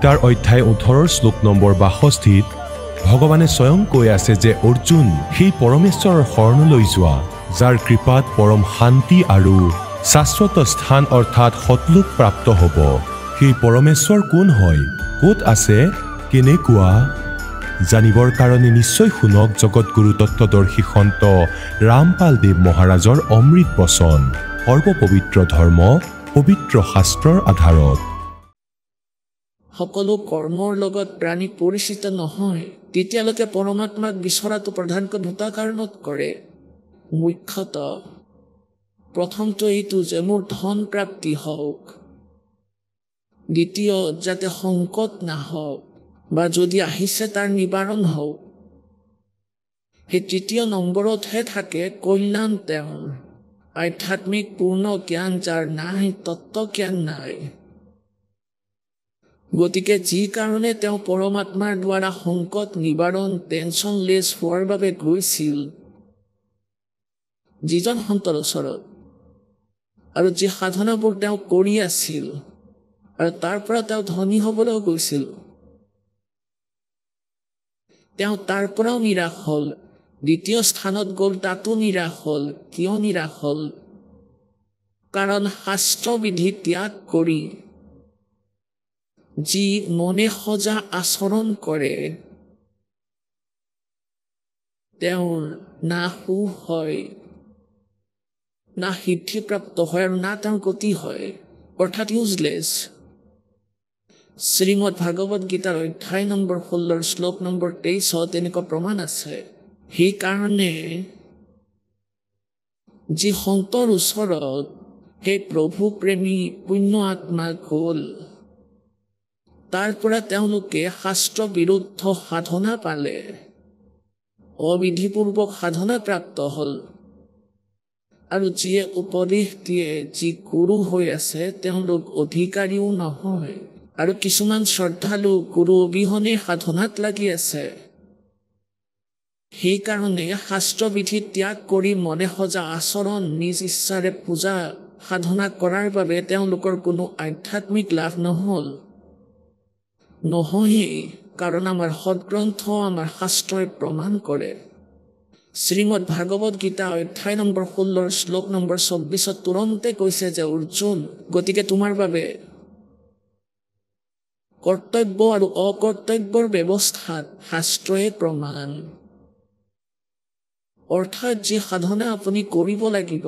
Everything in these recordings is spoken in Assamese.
গীতাৰ অধ্যায় ওঠৰৰ শ্লোক নম্বৰ বাষষ্ঠিত ভগৱানে স্বয়ং কৈ আছে যে অৰ্জুন সেই পৰমেশ্বৰৰ শৰণলৈ যোৱা যাৰ কৃপাত পৰম শান্তি আৰু শাশ্বত স্থান অৰ্থাৎ শতলোক প্ৰাপ্ত হ'ব সেই পৰমেশ্বৰ কোন হয় ক'ত আছে কেনেকুৱা জানিবৰ কাৰণে নিশ্চয় শুনক জগতগুৰু তত্বদৰ্শী সন্ত ৰামপাল দেৱ মহাৰাজৰ অমৃত বচন সৰ্ব ধৰ্ম পবিত্ৰ শাস্ত্ৰৰ আধাৰত সকলো কৰ্মৰ লগত প্ৰাণী পৰিচিত নহয় তেতিয়ালৈকে পৰমাত্মাক বিচৰাটো প্ৰধানকৈ দুটা কাৰণত কৰে মুখ্যত প্ৰথমটো এইটো যে মোৰ ধন প্ৰাপ্তি হওক দ্বিতীয় যাতে সংকট নাহক বা যদি আহিছে তাৰ নিবাৰণ হওক সেই তৃতীয় নম্বৰতহে থাকে কল্যাণ তেওঁৰ আধ্যাত্মিক পূৰ্ণ জ্ঞান যাৰ নাই তত্ত্ব জ্ঞান নাই গতিকে যি কাৰণে তেওঁ পৰমাত্মাৰ দ্বাৰা সংকট নিবাৰণ টেনশ্যন লেছ হোৱাৰ বাবে গৈছিল যিজন সন্তৰ ওচৰত আৰু যি সাধনাবোৰ তেওঁ কৰি আছিল আৰু তাৰ পৰা তেওঁ ধনী হ'বলৈ গৈছিল তেওঁ তাৰ পৰাও নিৰাশ হ'ল দ্বিতীয় স্থানত গ'ল তাতো নিৰাশ হ'ল কিয় নিৰাশ হ'ল কাৰণ শাস্ত্ৰবিধি ত্যাগ কৰি যি মনে সজা আচৰণ কৰে তেওঁৰ না সু হয় না সিদ্ধিপ্ৰাপ্ত হয় আৰু না তেওঁৰ গতি হয় অৰ্থাৎ ইউজলেছ শ্ৰীমদ ভাগৱত গীতাৰ অধ্যায় নম্বৰ ষোল্লৰ শ্লোক নম্বৰ তেইছত তেনেকুৱা প্ৰমাণ আছে সেইকাৰণে যি সন্তৰ ওচৰত সেই প্ৰভু প্ৰেমী পুণ্য আত্মাক হ'ল তাৰ পৰা তেওঁলোকে শাস্ত্ৰ বিৰুদ্ধ সাধনা পালে অবিধিপূৰ্বক সাধনা প্ৰাপ্ত হ'ল আৰু যিয়ে উপদেশ দিয়ে যি গুৰু হৈ আছে তেওঁলোক অধিকাৰীও নহয় আৰু কিছুমান শ্ৰদ্ধালু গুৰু অবিহনে সাধনাত লাগি আছে সেইকাৰণে শাস্ত্ৰবিধি ত্যাগ কৰি মনে সজা আচৰণ নিজ ইচ্ছাৰে পূজা সাধনা কৰাৰ বাবে তেওঁলোকৰ কোনো আধ্যাত্মিক লাভ নহ'ল নহয়েই কাৰণ আমাৰ সদগ্ৰন্থ আমাৰ শাস্ত্ৰই প্ৰমাণ কৰে শ্ৰীমদ ভাগৱত গীতা অধ্যায় নম্বৰ ষোল্লৰ শ্লোক নম্বৰ চৌব্বিছত তুৰন্তে কৈছে যে অৰ্জুন গতিকে তোমাৰ বাবে কৰ্তব্য আৰু অকৰ্তব্যৰ ব্যৱস্থাত শাস্ত্ৰই প্ৰমাণ অৰ্থাৎ যি সাধনা আপুনি কৰিব লাগিব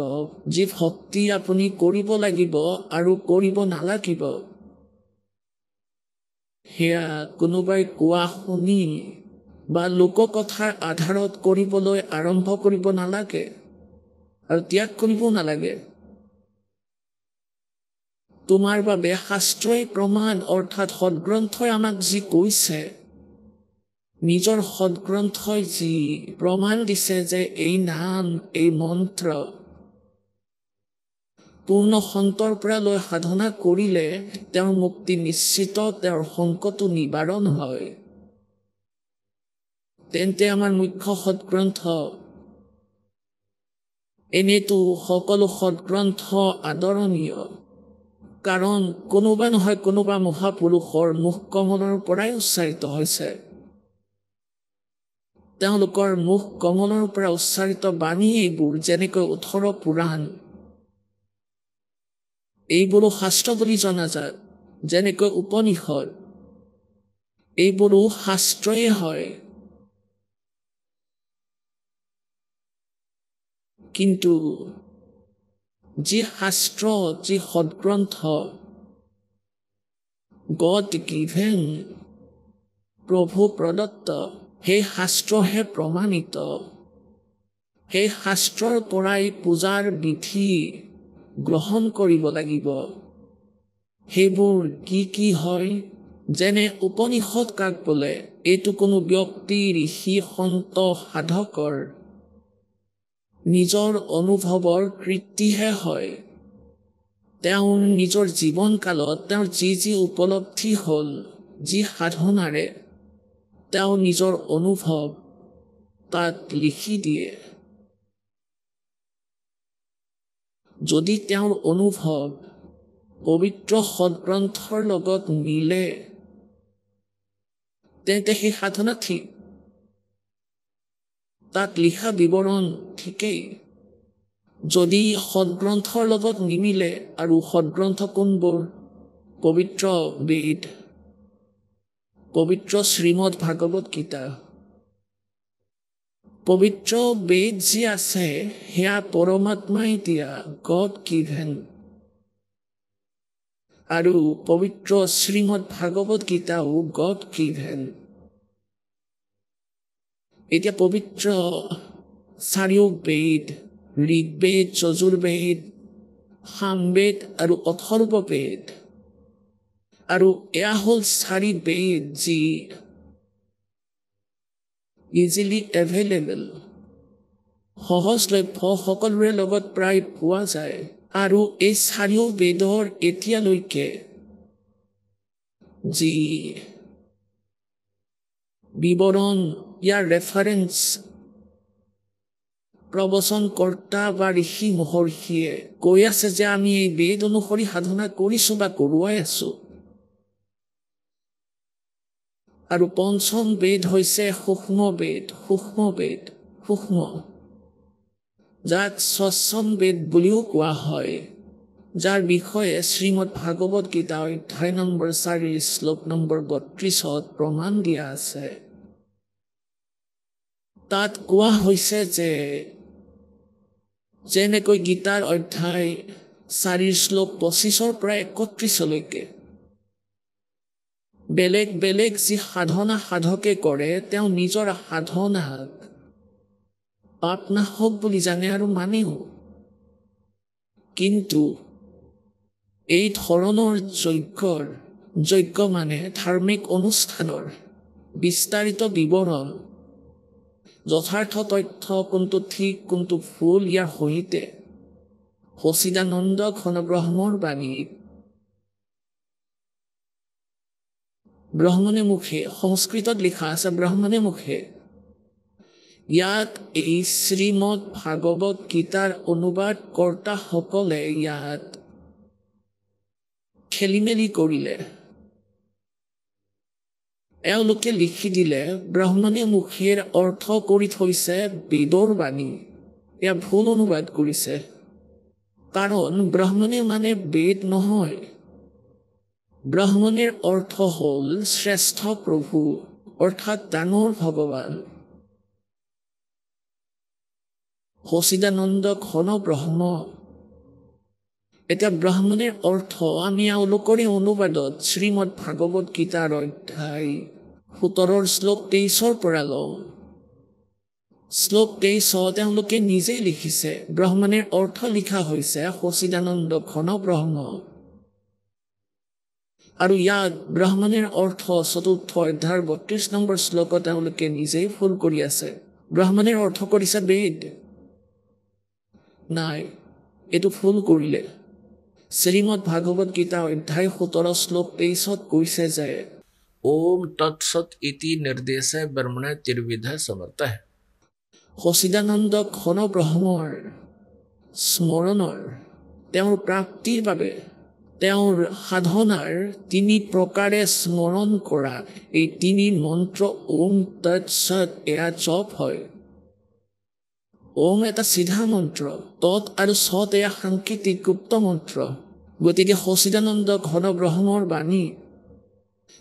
যি ভক্তি আপুনি কৰিব লাগিব আৰু কৰিব নালাগিব সেয়া কোনোবাই কোৱা শুনি বা লোককথাৰ আধাৰত কৰিবলৈ আৰম্ভ কৰিব নালাগে আৰু ত্যাগ কৰিব নালাগে তোমাৰ বাবে শাস্ত্ৰই প্ৰমাণ অৰ্থাৎ সদগ্ৰন্থই আমাক যি কৈছে নিজৰ সদগ্ৰন্থই যি প্ৰমাণ দিছে যে এই নাম এই মন্ত্ৰ পূৰ্ণ সন্তৰ পৰা লৈ সাধনা কৰিলে তেওঁৰ মুক্তি নিশ্চিত তেওঁৰ সংকটো নিবাৰণ হয় তেন্তে আমাৰ মুখ্য সৎগ্ৰন্থ এনেতো সকলো সৎগ্ৰন্থ আদৰণীয় কাৰণ কোনোবা নহয় কোনোবা মহাপুৰুষৰ মুখ কমলৰ পৰাই উচ্চাৰিত হৈছে তেওঁলোকৰ মুখ কমলৰ পৰা উচ্চাৰিত বাণী এইবোৰ যেনেকৈ ওঠৰ পুৰাণ এইবোৰো শাস্ত্ৰ বুলি জনা যায় যেনেকৈ উপনিষদ এইবোৰো শাস্ত্ৰই হয় কিন্তু যি শাস্ত্ৰ যি সদগ্ৰন্থ গড গিভেন প্ৰভু প্ৰদত্ত সেই শাস্ত্ৰহে প্ৰমাণিত সেই শাস্ত্ৰৰ পৰাই পূজাৰ বিধি গ্ৰহণ কৰিব লাগিব সেইবোৰ কি কি হয় যেনে উপনিষদ কাক বোলে এইটো কোনো ব্যক্তি ঋষি সন্ত সাধকৰ নিজৰ অনুভৱৰ কৃতিহে হয় তেওঁৰ নিজৰ জীৱনকালত তেওঁৰ যি যি উপলব্ধি হ'ল যি সাধনাৰে তেওঁ নিজৰ অনুভৱ তাত লিখি দিয়ে যদি তেওঁৰ অনুভৱ পবিত্ৰ সদগ্ৰন্থৰ লগত মিলে তেন্তে সেই সাধনা ঠিক তাত লিখা বিৱৰণ ঠিকেই যদি সদগ্ৰন্থৰ লগত নিমিলে আৰু সদগ্ৰন্থ কোনবোৰ পবিত্ৰ বেদ পবিত্ৰ শ্ৰীমদ ভাগৱত কিতাপ পবিত্ৰ বেদ যি আছে সেয়া পৰমাত্মাই দিয়া গড কি ভেন আৰু পবিত্ৰ শ্ৰীমদ ভাগৱত গীতাও গড কি ভেন এতিয়া পবিত্ৰ বেদ চাৰিওবেদ বেদ যজুৰবেদ সামবেদ আৰু অথৰ্ব বেদ আৰু এয়া হ'ল চাৰি বেদ যি ইজিলি এভেইলেবল সহজলভ্য সকলোৰে লগত প্ৰায় পোৱা যায় আৰু এই চাৰিও বেদৰ এতিয়ালৈকে যি বিৱৰণ ইয়াৰ ৰেফাৰেঞ্চ কৰ্তা বা ঋষি মহৰ্ষিয়ে কৈ আছে যে আমি এই বেদ অনুসৰি সাধনা কৰিছোঁ বা কৰোৱাই আছোঁ আৰু পঞ্চম বেদ হৈছে সূক্ষ্ম বেদ সূক্ষ্ম বেদ সূক্ষ্ম যাক স্বচ্ছম বেদ বুলিও কোৱা হয় যাৰ বিষয়ে শ্ৰীমদ ভাগৱত গীতা অধ্যায় নম্বৰ চাৰি শ্লোক নম্বৰ বত্ৰিছত প্ৰমাণ দিয়া আছে তাত কোৱা হৈছে যে যেনেকৈ গীতাৰ অধ্যায় চাৰি শ্লোক পঁচিছৰ পৰা একত্ৰিছলৈকে বেলেগ বেলেগ যি সাধনা সাধকে কৰে তেওঁ নিজৰ সাধনাক পাপনাশক বুলি জানে আৰু মানেও কিন্তু এই ধৰণৰ যজ্ঞৰ যজ্ঞ মানে ধাৰ্মিক অনুষ্ঠানৰ বিস্তাৰিত বিৱৰণ যথাৰ্থ তথ্য কোনটো ঠিক কোনটো ভুল ইয়াৰ সৈতে সচিদানন্দ ঘনব্ৰহ্মৰ বাণীক ব্ৰহ্মণী মুখে সংস্কৃতত লিখা আছে ব্ৰহ্মণী মুখে ইয়াত এই শ্ৰীমদ ভাগৱত গীতাৰ অনুবাদ কৰ্তাসকলে ইয়াত খেলি মেলি কৰিলে এওঁলোকে লিখি দিলে ব্ৰাহ্মণী মুখীৰ অৰ্থ কৰি থৈছে বেদৰ বাণী এয়া ভুল অনুবাদ কৰিছে কাৰণ ব্ৰাহ্মণী মানে বেদ নহয় ব্ৰাহ্মণীৰ অৰ্থ হ'ল শ্ৰেষ্ঠ প্ৰভু অৰ্থাৎ ডাঙৰ ভগৱান সচিদানন্দ ঘন ব্ৰহ্ম এতিয়া ব্ৰাহ্মণীৰ অৰ্থ আমি অলুকৰি অনুবাদত শ্ৰীমদ ভাগৱত গীতাৰ অধ্যায় সোতৰৰ শ্লোক তেইছৰ পৰা লওঁ শ্লোক তেইছ তেওঁলোকে নিজে লিখিছে ব্ৰাহ্মণীৰ অৰ্থ লিখা হৈছে সচিদানন্দ ঘন ব্ৰহ্ম আৰু ইয়াত ব্ৰাহ্মণীৰ অৰ্থ চতুৰ্থ অধ্যায়ৰ বত্ৰিশ নম্বৰ শ্লোকত তেওঁলোকে নিজেই ফুল কৰি আছে ব্ৰাহ্মণীৰ অৰ্থ কৰিছে বেদ নাই এইটো ভুল কৰিলে শ্ৰীমদ ভাগৱত গীতা অধ্যায় সোতৰ শ্লোক তেইছত কৈছে যে ওম তৎসত ইতি নিৰ্দেশে ব্ৰাহ্মণে ত্ৰিবিধে সমৰ্থ সচিদানন্দ ঘন ব্ৰহ্মৰ স্মৰণৰ তেওঁৰ প্ৰাপ্তিৰ বাবে তেওঁৰ সাধনাৰ তিনি প্ৰকাৰে স্মৰণ কৰা এই তিনি মন্ত্ৰ ওম তৎ তৎসত এয়া চপ হয় ওম এটা চিধা মন্ত্ৰ তৎ আৰু সত এয়া সাংকেতিক গুপ্ত মন্ত্ৰ গতিকে সচিদানন্দ ঘন ঘনগ্ৰহণৰ বাণী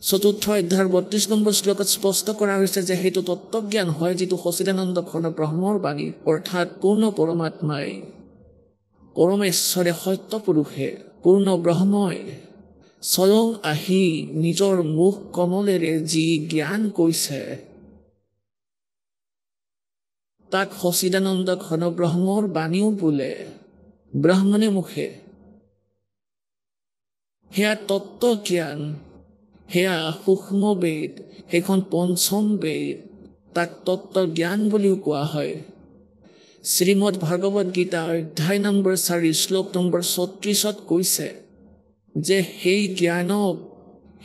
চতুৰ্থ অধ্যায়ৰ বত্ৰিছ নম্বৰ শ্লোকত স্পষ্ট কৰা হৈছে যে সেইটো তত্বজ্ঞান হয় যিটো সচিদানন্দ ঘন ঘনগ্ৰহণৰ বাণী অৰ্থাৎ পূৰ্ণ পৰমাত্মাই পৰমেশ্বৰে সত্য পুৰুষে পূৰ্ণ ব্ৰহ্মই স্বয়ং আহি নিজৰ মুখ কমলেৰে যি জ্ঞান কৈছে তাক সচিদানন্দ ঘন ব্ৰহ্মৰ বাণীও বোলে ব্ৰাহ্মণে মুখে সেয়া তত্ত্ব জ্ঞান সেয়া সূক্ষ্ম বেদ সেইখন পঞ্চম বেদ তাক তত্ত্ব জ্ঞান বুলিও কোৱা হয় শ্ৰীমদ ভাগৱত গীতা অধ্যায় নম্বৰ চাৰি শ্লোক নম্বৰ ছত্ৰিছত কৈছে যে সেই জ্ঞানক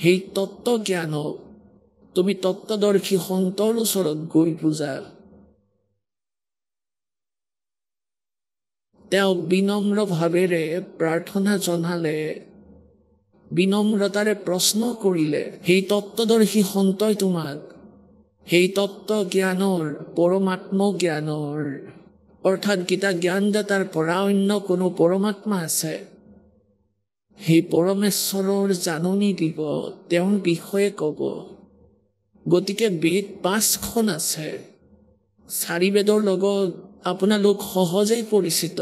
সেই তত্ত্ব জ্ঞানক তুমি তত্বদৰ্শী সন্তৰ ওচৰত গৈ পূজা তেওঁক বিনম্ৰভাৱেৰে প্ৰাৰ্থনা জনালে বিনম্ৰতাৰে প্ৰশ্ন কৰিলে সেই তত্ত্বদৰ্শী সন্তই তোমাক সেই তত্ত্ব জ্ঞানৰ পৰমাত্ম জ্ঞানৰ অৰ্থাৎ গীতা জ্ঞানদাতাৰ পৰা অন্য কোনো পৰমাত্মা আছে সেই পৰমেশ্বৰৰ জাননী দিব তেওঁৰ বিষয়ে ক'ব গতিকে বেদ পাঁচখন আছে চাৰি বেদৰ লগত আপোনালোক সহজেই পৰিচিত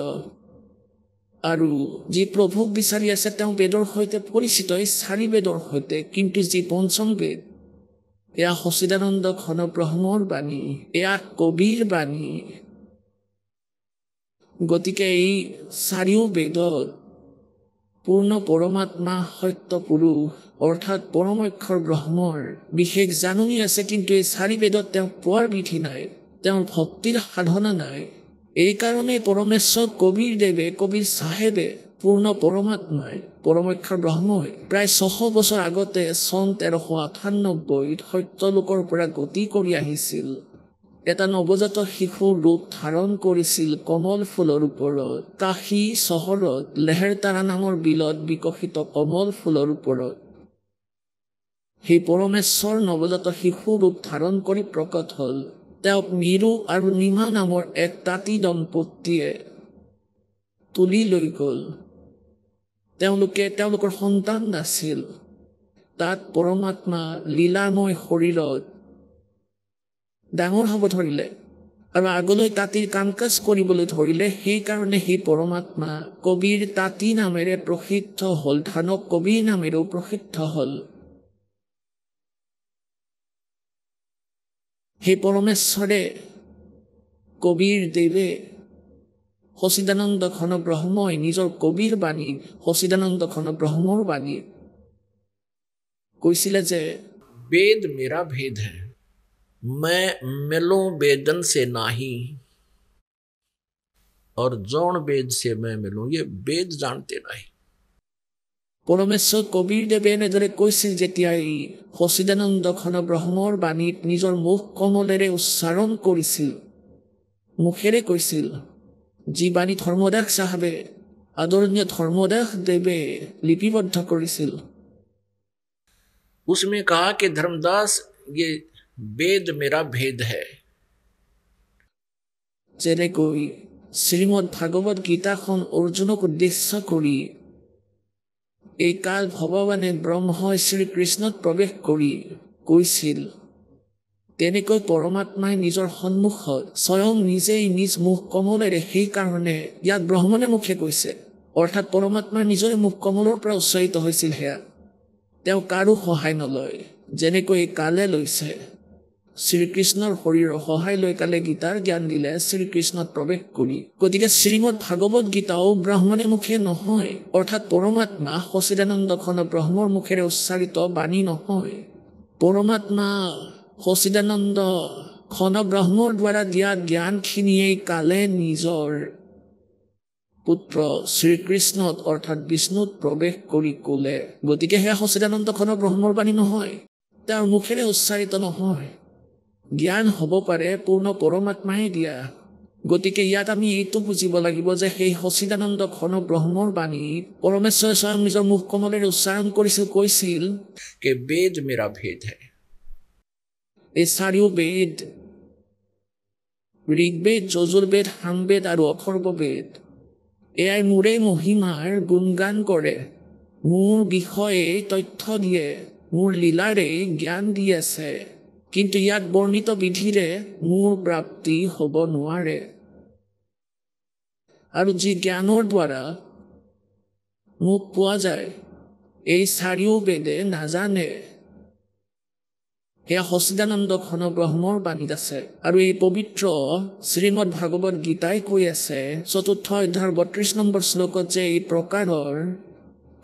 আৰু যি প্ৰভুক বিচাৰি আছে তেওঁ বেদৰ সৈতে পৰিচিত এই চাৰি বেদৰ সৈতে কিন্তু যি পঞ্চম বেদ এয়া সচিদানন্দ ঘন ব্ৰহ্মৰ বাণী এয়া কবিৰ বাণী গতিকে এই চাৰিও বেদত পূৰ্ণ পৰমাত্মা সত্য পুৰুষ অৰ্থাৎ পৰমক্ষৰ ব্ৰহ্মৰ বিশেষ জাননী আছে কিন্তু এই চাৰি বেদত তেওঁ পোৱাৰ বিধি নাই তেওঁৰ ভক্তিৰ সাধনা নাই এইকাৰণেই পৰমেশ্বৰ কবিৰ দেৱে কবিৰ চাহেবে পূৰ্ণ পৰমাত্মাই পৰমক্ষৰ ব্ৰহ্মই প্ৰায় ছশ বছৰ আগতে চন তেৰশ আঠান্নব্বৈত সত্যলোকৰ পৰা গতি কৰি আহিছিল এটা নৱজাত শিশু ৰূপ ধাৰণ কৰিছিল কমল ফুলৰ ওপৰত কাশী চহৰত লেহেৰ তাৰা নামৰ বিলত বিকশিত কমল ফুলৰ ওপৰত সেই পৰমেশ্বৰ নৱজাত শিশু ৰূপ ধাৰণ কৰি প্ৰকট হ'ল তেওঁক মিৰু আৰু নিমা নামৰ এক তাঁতি দম্পতীয়ে তুলি লৈ গ'ল তেওঁলোকে তেওঁলোকৰ সন্তান নাছিল তাত পৰমাত্মা লীলাময় শৰীৰত ডাঙৰ হ'ব ধৰিলে আৰু আগলৈ তাঁতীৰ কাম কাজ কৰিবলৈ ধৰিলে সেইকাৰণে সেই পৰমাত্মা কবিৰ তাঁতী নামেৰে প্ৰসিদ্ধ হ'ল ধানক কবিৰ নামেৰেও প্ৰসিদ্ধ হ'ল সেই পৰমেশ্বৰে কবিৰ দেৱে সচিদানন্দ ঘন ব্ৰহ্মই নিজৰ কবিৰ বাণী সচিদানন্দ ঘন ব্ৰহ্মৰ বাণী কৈছিলে যে বেদ মেৰা ভেদ হে मैं मिलूं वेदन से नाही और जौन वेद से मैं मिलूं ये वेद जानते नहीं পৰম কবিৰদে এনেদৰে কৈছিল যেতিয়াই সচিদানন্দখন ব্ৰহ্মৰ বাণীত নিজৰ মুখ কমলেৰে উচ্চাৰণ কৰিছিল মুখেৰে কৈছিল যি বাণী ধৰ্মদাস চাহাবে আদৰণীয় ধৰ্মদাস দেৱে লিপিবদ্ধ কৰিছিল উচমে কাহ কে ধৰ্মদাস वेद मेरा भेद है जेने कोई শ্ৰীমদ ভাগৱত গীতাখন অৰ্জুনক উদ্দেশ্য কৰি এই কাল ভগৱানে ব্ৰহ্মই শ্ৰীকৃষ্ণত প্ৰৱেশ কৰি কৈছিল তেনেকৈ পৰমাত্মাই নিজৰ সন্মুখত স্বয়ং নিজেই নিজ মুখ কমলেৰে সেইকাৰণে ইয়াত ব্ৰহ্মণে মুখে কৈছে অৰ্থাৎ পৰমাত্মাই নিজৰে মুখ কমলৰ পৰা উচ্চাৰিত হৈছিল সেয়া তেওঁ কাৰো সহায় নলয় যেনেকৈ কালে লৈছে শ্ৰীকৃষ্ণৰ শৰীৰৰ সহায় লৈ কালে গীতাৰ জ্ঞান দিলে শ্ৰীকৃষ্ণত প্ৰৱেশ কৰি গতিকে শ্ৰীমদ ভাগৱত গীতাও ব্ৰাহ্মণে মুখে নহয় অৰ্থাৎ পৰমাত্মা সচিদানন্দ খন ব্ৰহ্মৰ মুখেৰে উচ্চাৰিত বাণী নহয় পৰমাত্মা সচিদানন্দ খন ব্ৰহ্মৰ দ্বাৰা দিয়া জ্ঞানখিনিয়েই কালে নিজৰ পুত্ৰ শ্ৰীকৃষ্ণত অৰ্থাৎ বিষ্ণুত প্ৰৱেশ কৰি কলে গতিকে সেয়া সচিদানন্দ খন ব্ৰহ্মৰ বাণী নহয় তেওঁৰ মুখেৰে উচ্চাৰিত নহয় জ্ঞান হ'ব পাৰে পূৰ্ণ পৰমাত্মাই দিয়া গতিকে ইয়াত আমি এইটো বুজিব লাগিব যে সেই সচিদানন্দ ঘন ব্ৰহ্মৰ বাণী পৰমেশ্বৰে স্বয়ং নিজৰ মুখ কমলেৰে উচ্চাৰণ কৰিছিল কৈছিল বেদ মেৰা ভেদ হে এই চাৰিও বেদ ঋগবেদ যজুৰ বেদ সামবেদ আৰু অথৰ্ব বেদ এয়াই মোৰে মহিমাৰ গুণগান কৰে মোৰ বিষয়ে তথ্য দিয়ে মোৰ লীলাৰে জ্ঞান দি আছে কিন্তু ইয়াত বৰ্ণিত বিধিৰে মোৰ প্ৰাপ্তি হ'ব নোৱাৰে আৰু যি জ্ঞানৰ দ্বাৰা মোক পোৱা যায় এই চাৰিও বেদে নাজানে সেয়া সচিদানন্দ ঘন ব্ৰহ্মৰ বাণীত আছে আৰু এই পবিত্ৰ শ্ৰীমদ ভাগৱত গীতাই কৈ আছে চতুৰ্থ অধ্যায়ৰ বত্ৰিছ নম্বৰ শ্লোকত যে এই প্ৰকাৰৰ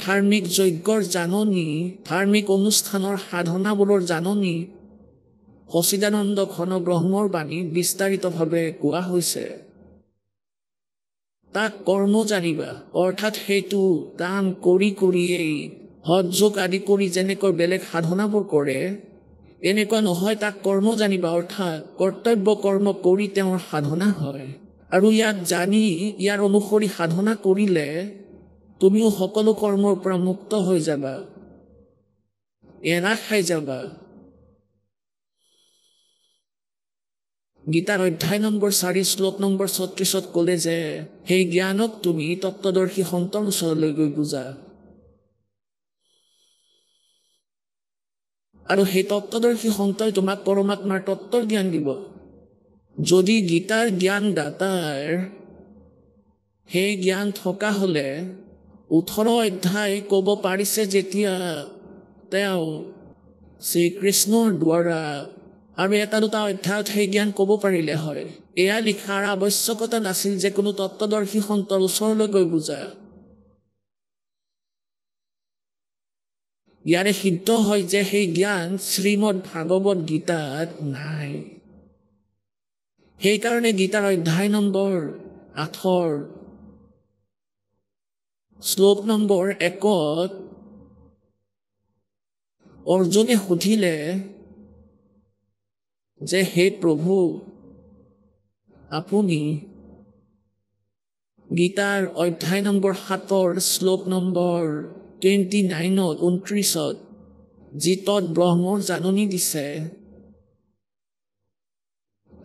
ধাৰ্মিক যজ্ঞৰ জাননী ধাৰ্মিক অনুষ্ঠানৰ সাধনাবোৰৰ জাননী সচিদানন্দ ঘন ব্ৰহ্মৰ বাণী বিস্তাৰিতভাৱে কোৱা হৈছে তাক কৰ্ম জানিবা অৰ্থাৎ সেইটো দান কৰি কৰিয়েই সৎযোগ আদি কৰি যেনেকৈ বেলেগ সাধনাবোৰ কৰে এনেকুৱা নহয় তাক কৰ্ম জানিবা অৰ্থাৎ কৰ্তব্য কৰ্ম কৰি তেওঁৰ সাধনা হয় আৰু ইয়াক জানি ইয়াৰ অনুসৰি সাধনা কৰিলে তুমিও সকলো কৰ্মৰ পৰা মুক্ত হৈ যাবা এৰা খাই যাবা গীতাৰ অধ্যায় নম্বৰ চাৰি শ্লোক নম্বৰ ছত্ৰিছত ক'লে যে সেই জ্ঞানক তুমি তত্বদৰ্শী সন্তৰ ওচৰলৈ গৈ বুজা আৰু সেই তত্বদৰ্শী সন্তই তোমাক পৰমাত্মাৰ তত্বৰ জ্ঞান দিব যদি গীতাৰ জ্ঞান দাতাৰ সেই জ্ঞান থকা হ'লে ওঠৰ অধ্যায় ক'ব পাৰিছে যেতিয়া তেওঁ শ্ৰীকৃষ্ণৰ দ্বাৰা আমি এটা দুটা অধ্যায়ত সেই জ্ঞান ক'ব পাৰিলে হয় এয়া লিখাৰ আৱশ্যকতা নাছিল যে কোনো তত্বদৰ্শী সন্তৰ ওচৰলৈ গৈ বুজা ইয়াৰে সিদ্ধ হয় যে সেই জ্ঞান শ্ৰীমদ ভাগৱত গীতাত নাই সেইকাৰণে গীতাৰ অধ্যায় নম্বৰ আঠৰ শ্লোক নম্বৰ একত অৰ্জুনে সুধিলে যে হে প্ৰভু আপুনি গীতাৰ অধ্যায় নম্বৰ সাতৰ শ্লোক নম্বৰ টুৱেণ্টি নাইনত ঊনত্ৰিছত যি যিতত ব্ৰহ্মৰ জাননী দিছে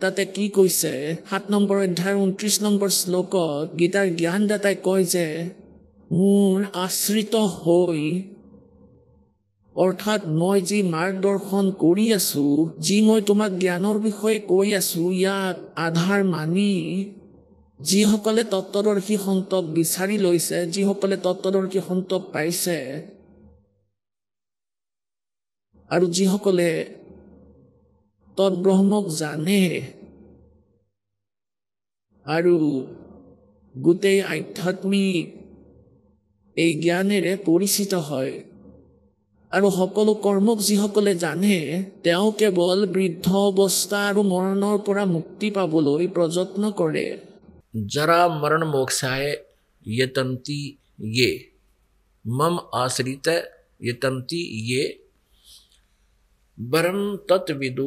তাতে কি কৈছে সাত নম্বৰ অধ্যায়ৰ ঊনত্ৰিছ নম্বৰ শ্লোকত গীতাৰ জ্ঞানদাতাই কয় যে মোৰ আশ্ৰিত হৈ অৰ্থাৎ মই যি মাৰ্গদৰ্শন কৰি আছো যি মই তোমাক জ্ঞানৰ বিষয়ে কৈ আছো ইয়াক আধাৰ মানি যিসকলে তত্বদৰ্শী সন্তক বিচাৰি লৈছে যিসকলে তত্বদৰ্শী সন্তক পাইছে আৰু যিসকলে তদব্ৰহ্মক জানে আৰু গোটেই আধ্যাত্মিক এই জ্ঞানেৰে পৰিচিত হয় আৰু সকলো কৰ্মক যিসকলে জানে তেওঁ কেৱল বৃদ্ধ অৱস্থা আৰু মৰণৰ পৰা মুক্তি পাবলৈ প্ৰযত্ন কৰে जरा मरण मोक्षाय ये ये मम आश्रित ये ये वरम तत्विदु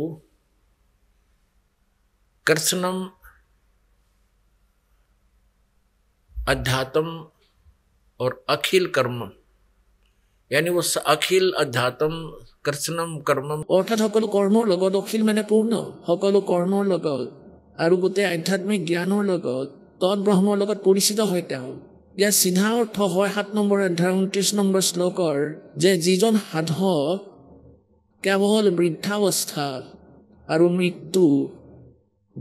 कृष्णम अध्यात्म और अखिल कर्म यानी वो अखिल अध्यात्म कृष्णम कर्मम अर्थात सको कर्म अखिल मैंने पूर्ण सको कर्म और गोटे आध्यात्मिक ज्ञान तद ब्रह्म परिचित है ইয়াৰ চিধা অৰ্থ হয় সাত নম্বৰ অধ্যায় ঊনত্ৰিছ নম্বৰ শ্লোকৰ যে যিজন সাধক কেৱল বৃদ্ধাৱস্থা আৰু মৃত্যু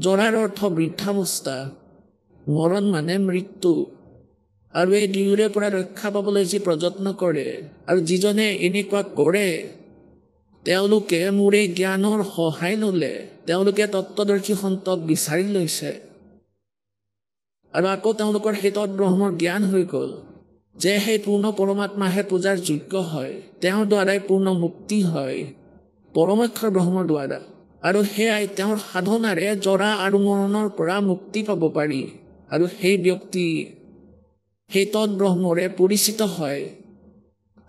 জৰাৰ অৰ্থ বৃদ্ধাৱস্থা মৰণ মানে মৃত্যু আৰু এই দুয়োৰে পৰা ৰক্ষা পাবলৈ যি প্ৰযত্ন কৰে আৰু যিজনে এনেকুৱা কৰে তেওঁলোকে মোৰ এই জ্ঞানৰ সহায় ল'লে তেওঁলোকে তত্বদৰ্শী সন্তক বিচাৰি লৈছে আৰু আকৌ তেওঁলোকৰ সেই তদ্ৰহণৰ জ্ঞান হৈ গ'ল যে সেই পূৰ্ণ পৰমাত্মাহে পূজাৰ যোগ্য হয় তেওঁৰ দ্বাৰাই পূৰ্ণ মুক্তি হয় পৰমক্ষৰ ব্ৰহ্মৰ দ্বাৰা আৰু সেয়াই তেওঁৰ সাধনাৰে জৰা আৰু মৰণৰ পৰা মুক্তি পাব পাৰি আৰু সেই ব্যক্তি সেই তদ ব্ৰহ্মৰে পৰিচিত হয়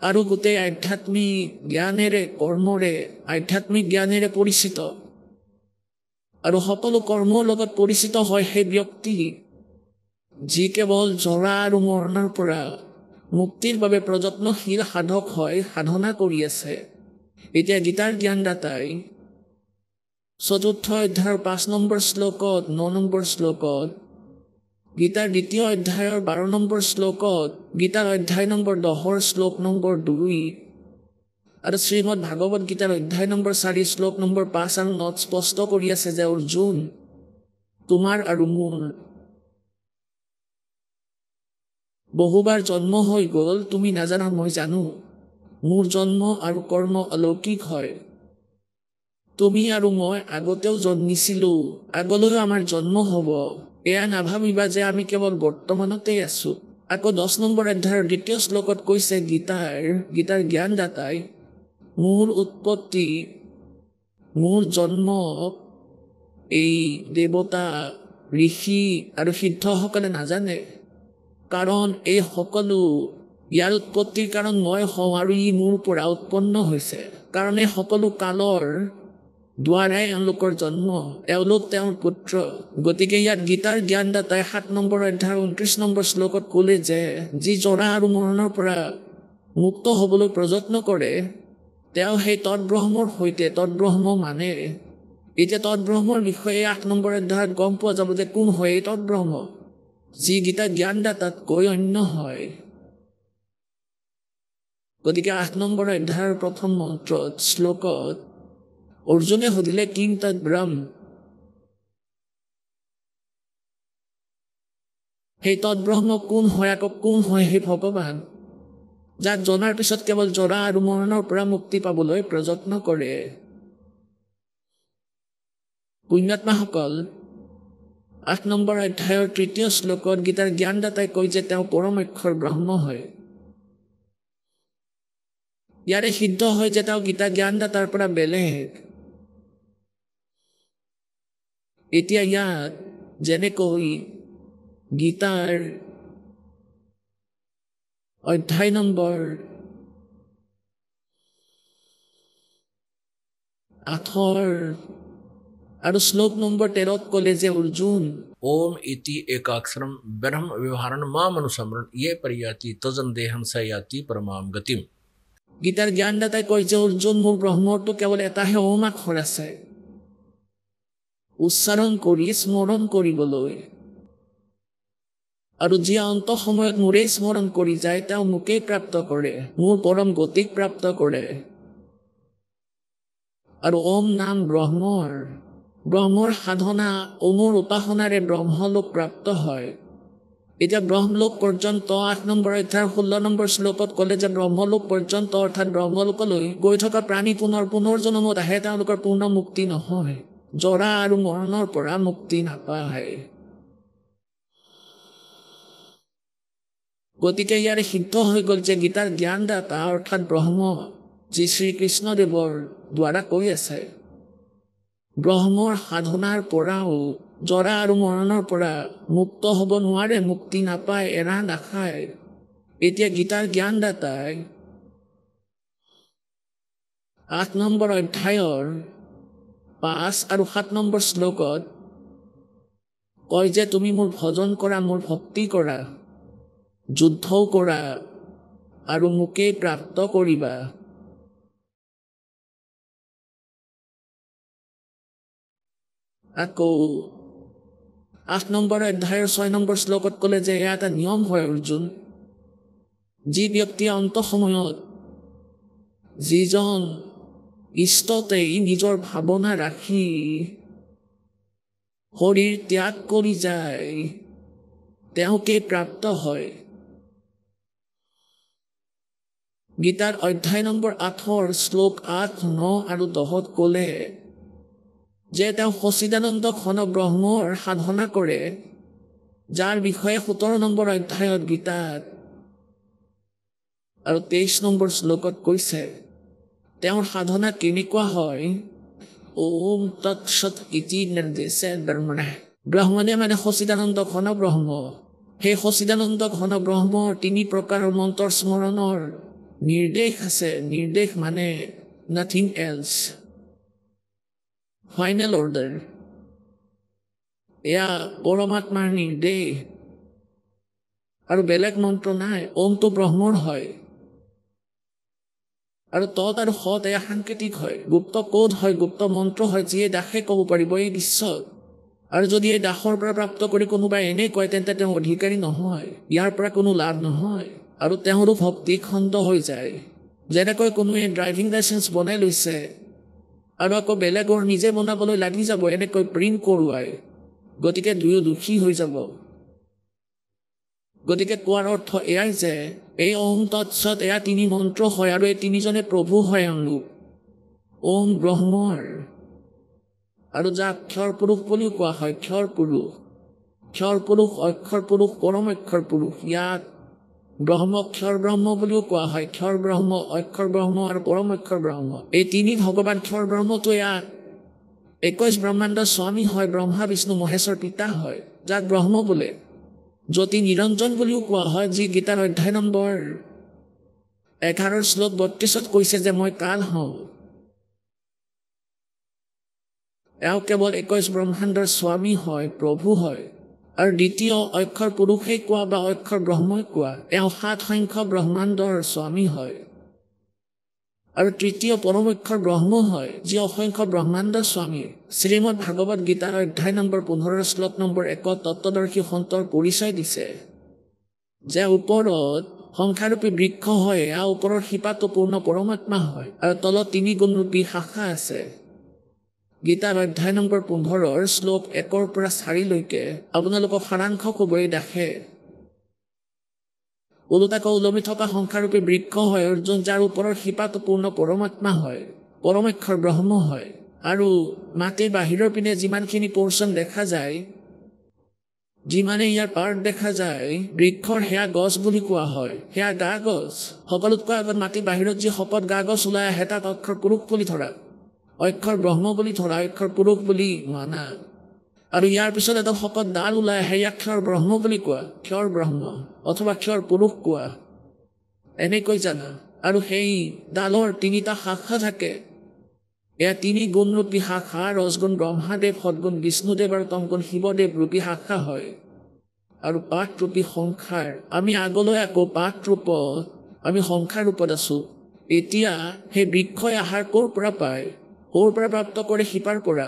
আৰু গোটেই আধ্যাত্মিক জ্ঞানেৰে কৰ্মৰে আধ্যাত্মিক জ্ঞানেৰে পৰিচিত আৰু সকলো কৰ্মৰ লগত পৰিচিত হয় সেই ব্যক্তি যি কেৱল জৰা আৰু মৰণৰ পৰা মুক্তিৰ বাবে প্ৰযত্নশীল সাধক হয় সাধনা কৰি আছে এতিয়া গীতাৰ জ্ঞানদাতাই চতুৰ্থ অধ্যায়ৰ পাঁচ নম্বৰ শ্লোকত ন নম্বৰ শ্লোকত গীতাৰ দ্বিতীয় অধ্যায়ৰ বাৰ নম্বৰ শ্লোকত গীতাৰ অধ্যায় নম্বৰ দহৰ শ্লোক নম্বৰ দুই আৰু শ্ৰীমদ ভাগৱত গীতাৰ অধ্যায় নম্বৰ চাৰি শ্লোক নম্বৰ পাঁচ আৰু নত স্পষ্ট কৰি আছে যে অৰ্জুন তোমাৰ আৰু মোৰ বহুবাৰ জন্ম হৈ গ'ল তুমি নাজানা মই জানো মোৰ জন্ম আৰু কৰ্ম অলৌকিক হয় তুমি আৰু মই আগতেও জন্মিছিলোঁ আগলৈও আমাৰ জন্ম হ'ব এয়া নাভাবিবা যে আমি কেৱল বৰ্তমানতেই আছোঁ আকৌ দহ নম্বৰ অধ্যায়ৰ দ্বিতীয় শ্লোকত কৈছে গীতাৰ গীতাৰ জ্ঞানদাতাই মোৰ উৎপত্তি মোৰ জন্ম এই দেৱতা ঋষি আৰু সিদ্ধসকলে নাজানে কাৰণ এই সকলো ইয়াৰ উৎপত্তিৰ কাৰণ মই হওঁ আৰু ই মোৰ পৰা উৎপন্ন হৈছে কাৰণ এই সকলো কালৰ দুৱাৰাই এওঁলোকৰ জন্ম এওঁলোক তেওঁৰ পুত্ৰ গতিকে ইয়াত গীতাৰ জ্ঞানদাতাই সাত নম্বৰ অধ্যায়ৰ ঊনত্ৰিছ নম্বৰ শ্লোকত ক'লে যে যি জৰা আৰু মৰণৰ পৰা মুক্ত হ'বলৈ প্ৰযত্ন কৰে তেওঁ সেই তদব্ৰহ্মৰ সৈতে তদব্ৰহ্ম মানে এতিয়া তদব্ৰহ্মৰ বিষয়ে আঠ নম্বৰ অধ্যায়ত গম পোৱা যাব যে কোন হয় এই তদব্ৰহ্ম যি গীতা জ্ঞানদাতাতকৈ অন্য হয় গতিকে আঠ নম্বৰ অধ্যায়ৰ প্ৰথম মন্ত্ৰত শ্লোকত অৰ্জুনে সুধিলে কিং তৎ ব্ৰহ্ম সেই তৎ ব্ৰহ্ম কোন হয় আকৌ কোন হয় সেই ভগৱান যাক জনাৰ পিছত কেৱল জৰা আৰু মৰণৰ পৰা মুক্তি পাবলৈ প্ৰযত্ন কৰে পুণ্যাত্মাসকল আঠ নম্বৰ অধ্যায়ৰ তৃতীয় শ্লোকত গীতাৰ জ্ঞানদাতাই কয় যে তেওঁ পৰমক্ষৰ ব্ৰহ্ম হয় ইয়াৰে সিদ্ধ হয় যে তেওঁ গীতা জ্ঞানদাতাৰ পৰা বেলেগ එතිය යා ජැනෙකෝයි गीतार अध्याय नम्बर আঠৰ আৰু শ্লোক নম্বৰ তেৰত ক'লে যে অৰ্জুন ओम इति एकाक्षरम ब्रह्म व्यवहारण माम अनुसमरण ये परियाति तजन देहम सयाति परमाम गतिम গীতাৰ জ্ঞানদাতাই কয় যে অৰ্জুন মোৰ ব্ৰহ্মৰটো কেৱল এটাহে অমাক আখৰ আছে উচ্চাৰণ কৰি স্মৰণ কৰিবলৈ আৰু যি অন্ত সময়ত মোৰে স্মৰণ কৰি যায় তেওঁ মোকেই প্ৰাপ্ত কৰে মোৰ পৰম গতিক প্ৰাপ্ত কৰে আৰু ওম নাম ব্ৰহ্মৰ ব্ৰহ্মৰ সাধনা অমৰ উপাসনাৰে ব্ৰহ্মলোক প্ৰাপ্ত হয় এতিয়া ব্ৰহ্মলোক পৰ্যন্ত আঠ নম্বৰ অধ্যায়ৰ ষোল্ল নম্বৰ শ্লোকত ক'লে যে ব্ৰহ্মলোক পৰ্যন্ত অৰ্থাৎ ব্ৰহ্মলোকলৈ গৈ থকা প্ৰাণী পুনৰ পুনৰ জনমত আহে তেওঁলোকৰ পূৰ্ণ মুক্তি নহয় জৰা আৰু মৰাণৰ পৰা মুক্তি নাপায় গতিকে ইয়াৰে সিদ্ধ হৈ গ'ল যে গীতাৰ জ্ঞানদাতা অৰ্থাৎ ব্ৰহ্ম যি শ্ৰীকৃষ্ণদেৱৰ দ্বাৰা কৈ আছে ব্ৰহ্মৰ সাধনাৰ পৰাও জৰা আৰু মৰণৰ পৰা মুক্ত হ'ব নোৱাৰে মুক্তি নাপায় এৰা নাখায় এতিয়া গীতাৰ জ্ঞানদাতাই আঠ নম্বৰ অধ্যায়ৰ পাঁচ আৰু সাত নম্বৰ শ্লোকত কয় যে তুমি মোৰ ভজন কৰা মোৰ ভক্তি কৰা যুদ্ধও কৰা আৰু মোকেই প্ৰাপ্ত কৰিবা আকৌ আঠ নম্বৰ অধ্যায়ৰ ছয় নম্বৰ শ্লোকত ক'লে যে এয়া এটা নিয়ম হয় অৰ্জুন যি ব্যক্তিয়ে অন্ত সময়ত যিজন ইষ্টতেই নিজৰ ভাৱনা ৰাখি শৰীৰ ত্যাগ কৰি যায় তেওঁকে প্ৰাপ্ত হয় গীতাৰ অধ্যায় নম্বৰ আঠৰ শ্লোক আঠ ন আৰু দহত ক'লে যে তেওঁ সচিদানন্দ ব্ৰহ্মৰ সাধনা কৰে যাৰ বিষয়ে সোতৰ নম্বৰ অধ্যায়ত গীতাত আৰু তেইছ নম্বৰ শ্লোকত কৈছে তেওঁৰ সাধনা কেনেকুৱা হয় ওম তৎসত ইতি নিৰ্দেশে ব্ৰাহ্মণে ব্ৰাহ্মণে মানে সচিদানন্দ ঘন ব্ৰহ্ম সেই সচিদানন্দ ঘন ব্ৰহ্মৰ তিনি প্ৰকাৰৰ মন্ত্ৰ স্মৰণৰ নিৰ্দেশ আছে নিৰ্দেশ মানে নাথিং এলছ ফাইনেল অৰ্ডাৰ এয়া পৰমাত্মাৰ নিৰ্দেশ আৰু বেলেগ মন্ত্ৰ নাই ওমটো ব্ৰহ্মৰ হয় আৰু তত আৰু সৎ এয়া সাংকেতিক হয় গুপ্ত কোধ হয় গুপ্ত মন্ত্ৰ হয় যিয়ে দাসে ক'ব পাৰিব এই বিশ্ব আৰু যদি এই দাসৰ পৰা প্ৰাপ্ত কৰি কোনোবাই এনেই কয় তেন্তে তেওঁ অধিকাৰী নহয় ইয়াৰ পৰা কোনো লাভ নহয় আৰু তেওঁৰো ভক্তি খণ্ড হৈ যায় যেনেকৈ কোনোৱে ড্ৰাইভিং লাইচেঞ্চ বনাই লৈছে আৰু আকৌ বেলেগৰ নিজে বনাবলৈ লাগি যাব এনেকৈ প্ৰিণ্ট কৰোৱাই গতিকে দুয়ো দোষী হৈ যাব গতিকে কোৱাৰ অৰ্থ এয়াই যে এই অং তৎসত এয়া তিনি মন্ত্ৰ হয় আৰু এই তিনিজনে প্ৰভু হয় অংগুপ ওম ব্ৰহ্মৰ আৰু যাক ক্ষৰ পুৰুষ বুলিও কোৱা হয় ক্ষৰ পুৰুষ ক্ষৰ পুৰুষ অক্ষৰ পুৰুষ পৰম অক্ষৰ পুৰুষ ইয়াক ব্ৰহ্ম ক্ষৰ ব্ৰহ্ম বুলিও কোৱা হয় ক্ষৰ ব্ৰহ্ম অক্ষৰ ব্ৰহ্ম আৰু পৰম অক্ষৰ ব্ৰহ্ম এই তিনি ভগৱান ক্ষৰ ব্ৰহ্মটো ইয়াক একৈশ ব্ৰহ্মাণ্ডৰ স্বামী হয় ব্ৰহ্মা বিষ্ণু মহেশ্বৰ পিতা হয় যাক ব্ৰহ্ম বোলে জ্যোতি নিৰঞ্জন বুলিও কোৱা হয় যি গীতাৰ অধ্যায় নম্বৰ এঘাৰ শ্লোক বত্ৰিছত কৈছে যে মই কাল হওঁ এওঁ কেৱল একৈছ ব্ৰহ্মাণ্ডৰ স্বামী হয় প্ৰভু হয় আৰু দ্বিতীয় অক্ষৰ পুৰুষেই কোৱা বা অক্ষৰ ব্ৰহ্মই কোৱা এওঁ সাত সংখ্যক ব্ৰহ্মাণ্ডৰ স্বামী হয় আৰু তৃতীয় পৰমক্ষৰ ব্ৰহ্ম হয় যি অসংখ্য ব্ৰহ্মাণ্ড স্বামী শ্ৰীমদ ভাগৱত গীতাৰ অধ্যায় নম্বৰ পোন্ধৰ শ্লোক নম্বৰ এক তত্বদৰ্শী সন্তৰ পৰিচয় দিছে যে ওপৰত সংখ্যাৰূপী বৃক্ষ হয় আৰু ওপৰৰ শিপাটো পূৰ্ণ পৰমাত্মা হয় আৰু তলত তিনি গুণৰূপী শাখা আছে গীতাৰ অধ্যায় নম্বৰ পোন্ধৰৰ শ্লোক একৰ পৰা চাৰিলৈকে আপোনালোকক সাৰাংশ ক'বই দাসে ওলোটাক ওলমি থকা সংখ্যাৰূপে বৃক্ষ হয় অৰ্জুন যাৰ ওপৰৰ শিপাটো পূৰ্ণ পৰমাত্মা হয় পৰমাক্ষৰ ব্ৰহ্ম হয় আৰু মাটিৰ বাহিৰৰ পিনে যিমানখিনি পৰ্চন দেখা যায় যিমানে ইয়াৰ পাৰ্ট দেখা যায় বৃক্ষৰ সেয়া গছ বুলি কোৱা হয় সেয়া গা গছ সকলোতকৈ আগত মাটিৰ বাহিৰত যি শপত গা গছ ওলাই আহে তাত অক্ষৰ পুৰুষ বুলি ধৰা অক্ষৰ ব্ৰহ্ম বুলি ধৰা অক্ষৰ পুৰুষ বুলি মানা আৰু ইয়াৰ পিছত এটা শকত দ্বাৰ ওলাই আহে ইয়াক ক্ষৰ ব্ৰহ্ম বুলি কোৱা ক্ষৰ ব্ৰহ্ম অথবা ক্ষৰ পুৰুষ কোৱা এনেকৈ জানা আৰু সেই ডালৰ তিনিটা শাখা থাকে এয়া তিনি গুণৰূপী শাখা ৰজগুণ ব্ৰহ্মাদেৱ সদগুণ বিষ্ণুদেৱ আৰু তংগুণ শিৱদেৱ ৰূপী শাখা হয় আৰু পাঠ ৰূপী সংসাৰ আমি আগলৈ আকৌ পাঠ ৰূপ আমি সংসাৰ ৰূপত আছো এতিয়া সেই বৃক্ষই আহাৰ ক'ৰ পৰা পায় ক'ৰ পৰা প্ৰাপ্ত কৰে শিপাৰ পৰা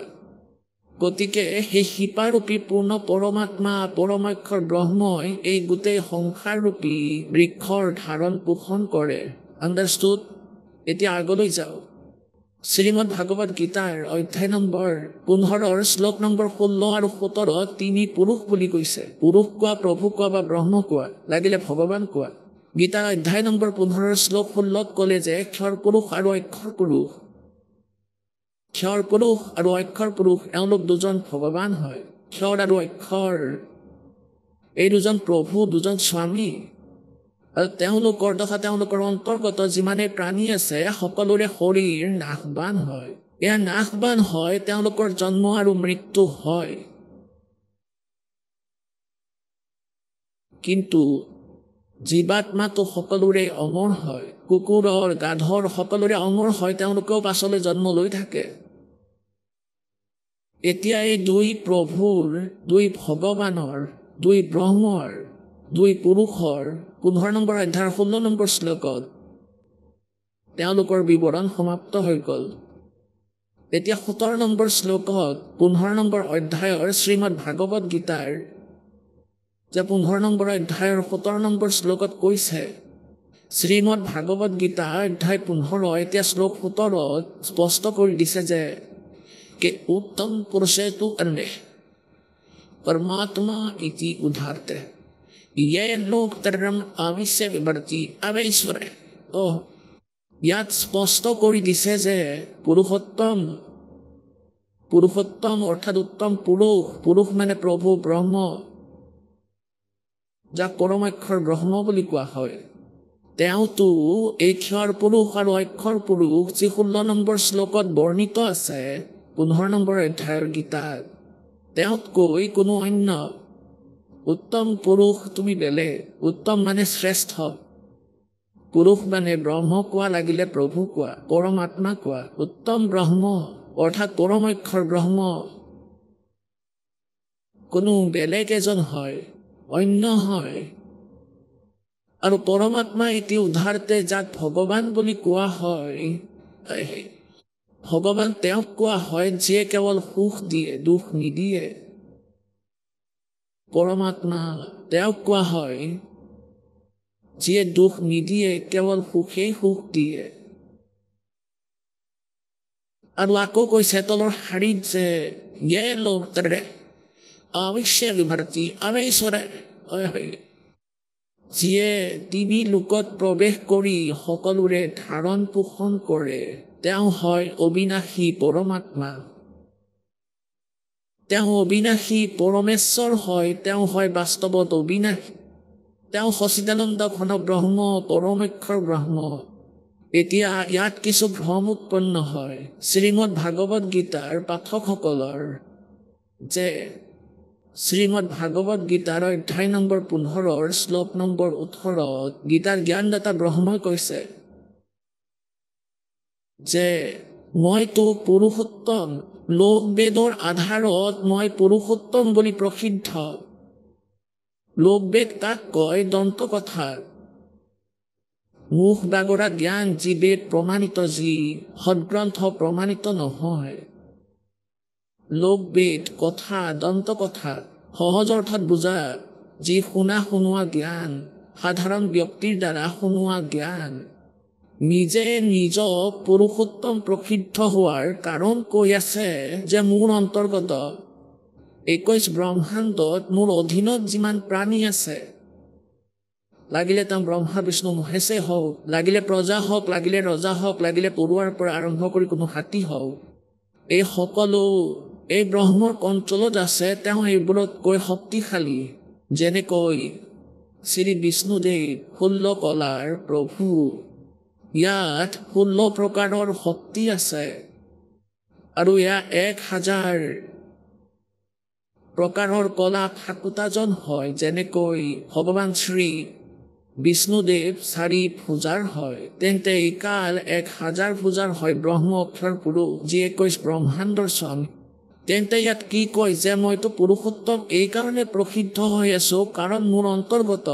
গতিকে সেই শিপাৰূপী পূৰ্ণ পৰমাত্মা পৰমাক্ষৰ ব্ৰহ্মই এই গোটেই সংসাৰৰূপী বৃক্ষৰ ধাৰণ পোষণ কৰে আণ্ডাৰষ্টুড এতিয়া আগলৈ যাওঁ শ্ৰীমদ ভাগৱত গীতাৰ অধ্যায় নম্বৰ পোন্ধৰৰ শ্লোক নম্বৰ ষোল্ল আৰু সোতৰত তিনি পুৰুষ বুলি কৈছে পুৰুষ কোৱা প্ৰভু কোৱা বা ব্ৰহ্ম কোৱা লাগিলে ভগৱান কোৱা গীতাৰ অধ্যায় নম্বৰ পোন্ধৰৰ শ্লোক ষোল্লত ক'লে যে ক্ষৰ পুৰুষ আৰু অক্ষৰ পুৰুষ স্বৰ পুৰুষ আৰু অক্ষৰ পুৰুষ এওঁলোক দুজন ভগৱান হয় ক্ষৰ আৰু অক্ষৰ এই দুজন প্ৰভু দুজন স্বামী আৰু তেওঁলোকৰ তথা তেওঁলোকৰ অন্তৰ্গত যিমানেই প্ৰাণী আছে সকলোৰে শৰীৰ নাশবান হয় এয়া নাশবান হয় তেওঁলোকৰ জন্ম আৰু মৃত্যু হয় কিন্তু জীৱাত্মাটো সকলোৰে অঙৰ হয় কুকুৰৰ গাধৰ সকলোৰে অঙৰ হয় তেওঁলোকেও পাছলৈ জন্ম লৈ থাকে এতিয়া এই দুই প্ৰভুৰ দুই ভগৱানৰ দুই ব্ৰহ্মৰ দুই পুৰুষৰ পোন্ধৰ নম্বৰ অধ্যায়ৰ ষোল্ল নম্বৰ শ্লোকত তেওঁলোকৰ বিৱৰণ সমাপ্ত হৈ গ'ল এতিয়া সোতৰ নম্বৰ শ্লোকত পোন্ধৰ নম্বৰ অধ্যায়ৰ শ্ৰীমদ ভাগৱত গীতাৰ যে পোন্ধৰ নম্বৰ অধ্যায়ৰ সোতৰ নম্বৰ শ্লোকত কৈছে শ্ৰীমদ ভাগৱত গীতা অধ্যায় পোন্ধৰ এতিয়া শ্লোক সোতৰত স্পষ্ট কৰি দিছে যে के उत्तम पुरुष तु अन्य परमात्मा इति उदाहर यह लोक तरम अविश्य विवर्ती अवैश्वर ओ या स्पष्ट को दिशे से पुरुषोत्तम पुरुषोत्तम अर्थात उत्तम पुरुष पुरुष मैंने प्रभु ब्रह्म যাক কৰম অক্ষৰ ব্ৰহ্ম বুলি কোৱা হয় তেওঁতো এই ক্ষয়ৰ পুৰুষ আৰু অক্ষৰ পুৰুষ যি ষোল্ল নম্বৰ শ্লোকত বৰ্ণিত আছে পোন্ধৰ নম্বৰ অধ্যায়ৰ গীতা তেওঁক কৈ কোনো অন্য উত্তম পুৰুষ তুমি বেলেগ উত্তম মানে শ্ৰেষ্ঠ পুৰুষ মানে ব্ৰহ্ম কোৱা লাগিলে প্ৰভু কোৱা কৰম আত্মা কোৱা উত্তম ব্ৰহ্ম অৰ্থাৎ কৰম অক্ষৰ ব্ৰহ্ম কোনো বেলেগ এজন হয় অন্য হয় আৰু পৰমাত্মা এটি উদ্ধাৰতে যাক ভগৱান বুলি কোৱা হয় ভগৱান তেওঁক কোৱা হয় যিয়ে কেৱল সুখ দিয়ে দুখ নিদিয়ে পৰমাত্মা তেওঁক কোৱা হয় যিয়ে দুখ নিদিয়ে কেৱল সুখেই সুখ দিয়ে আৰু আকৌ কৈছে তলৰ শাৰীত যে অৱশ্যে ভাৰতী আমেশ্বৰে যিয়ে টিভি লোকত প্ৰৱেশ কৰি সকলোৰে ধাৰণ পোষণ কৰে তেওঁ হয় অবিনাশী পৰমাত্মা তেওঁ অবিনাশী পৰমেশ্বৰ হয় তেওঁ হয় বাস্তৱত অবিনাশী তেওঁ সচিদানন্দ ঘন ব্ৰহ্ম পৰমেক্ষৰ ব্ৰহ্ম এতিয়া ইয়াত কিছু ভ্ৰম উৎপন্ন হয় শ্ৰীমদ ভাগৱত গীতাৰ পাঠকসকলৰ যে শ্ৰীমদ ভাগৱত গীতাৰ অধ্যায় নম্বৰ পোন্ধৰৰ শ্লোক নম্বৰ ওঠৰত গীতাৰ জ্ঞানদাতা ব্ৰহ্মই কৈছে যে মই তোক পুৰুষোত্তম লোক বেদৰ আধাৰত মই পুৰুষোত্তম বুলি প্ৰসিদ্ধ লোকবেদ তাক কয় দন্তকথা মুখ বাগৰা জ্ঞান যি বেদ প্ৰমাণিত যি সদগ্ৰন্থ প্ৰমাণিত নহয় লোকবেদ কথা দন্তকথা সহজ অৰ্থত বুজা যি শুনা শুনোৱা জ্ঞান সাধাৰণ ব্যক্তিৰ দ্বাৰা শুনোৱা জ্ঞান নিজে নিজক পুৰুষোত্তম প্ৰসিদ্ধ হোৱাৰ কাৰণ কৈ আছে যে মোৰ অন্তৰ্গত একৈছ ব্ৰহ্মাণ্ডত মোৰ অধীনত যিমান প্ৰাণী আছে লাগিলে তেওঁ ব্ৰহ্মা বিষ্ণু মহেশে হওক লাগিলে প্ৰজা হওক লাগিলে ৰজা হওক লাগিলে পৰুৱাৰ পৰা আৰম্ভ কৰি কোনো হাতী হওক এই সকলো এই ব্ৰহ্মৰ কণ্ট্ৰলত আছে তেওঁ এইবোৰতকৈ শক্তিশালী যেনেকৈ শ্ৰী বিষ্ণুদেৱ ষোল্ল কলাৰ প্ৰভু ইয়াত ষোল্ল প্ৰকাৰৰ শক্তি আছে আৰু ইয়াত এক হাজাৰ প্ৰকাৰৰ কলা থাকোতাজন হয় যেনেকৈ ভগৱান শ্ৰী বিষ্ণুদেৱ চাৰি পূজাৰ হয় তেন্তে এই কাল এক হাজাৰ পূজাৰ হয় ব্ৰহ্ম অক্ষৰ পুৰুষ যিয়ে কৈছ ব্ৰহ্মাণ্ডৰ চন তেন্তে ইয়াত কি কয় যে মইতো পুৰুষোত্তম এইকাৰণে প্ৰসিদ্ধ হৈ আছোঁ কাৰণ মোৰ অন্তৰ্গত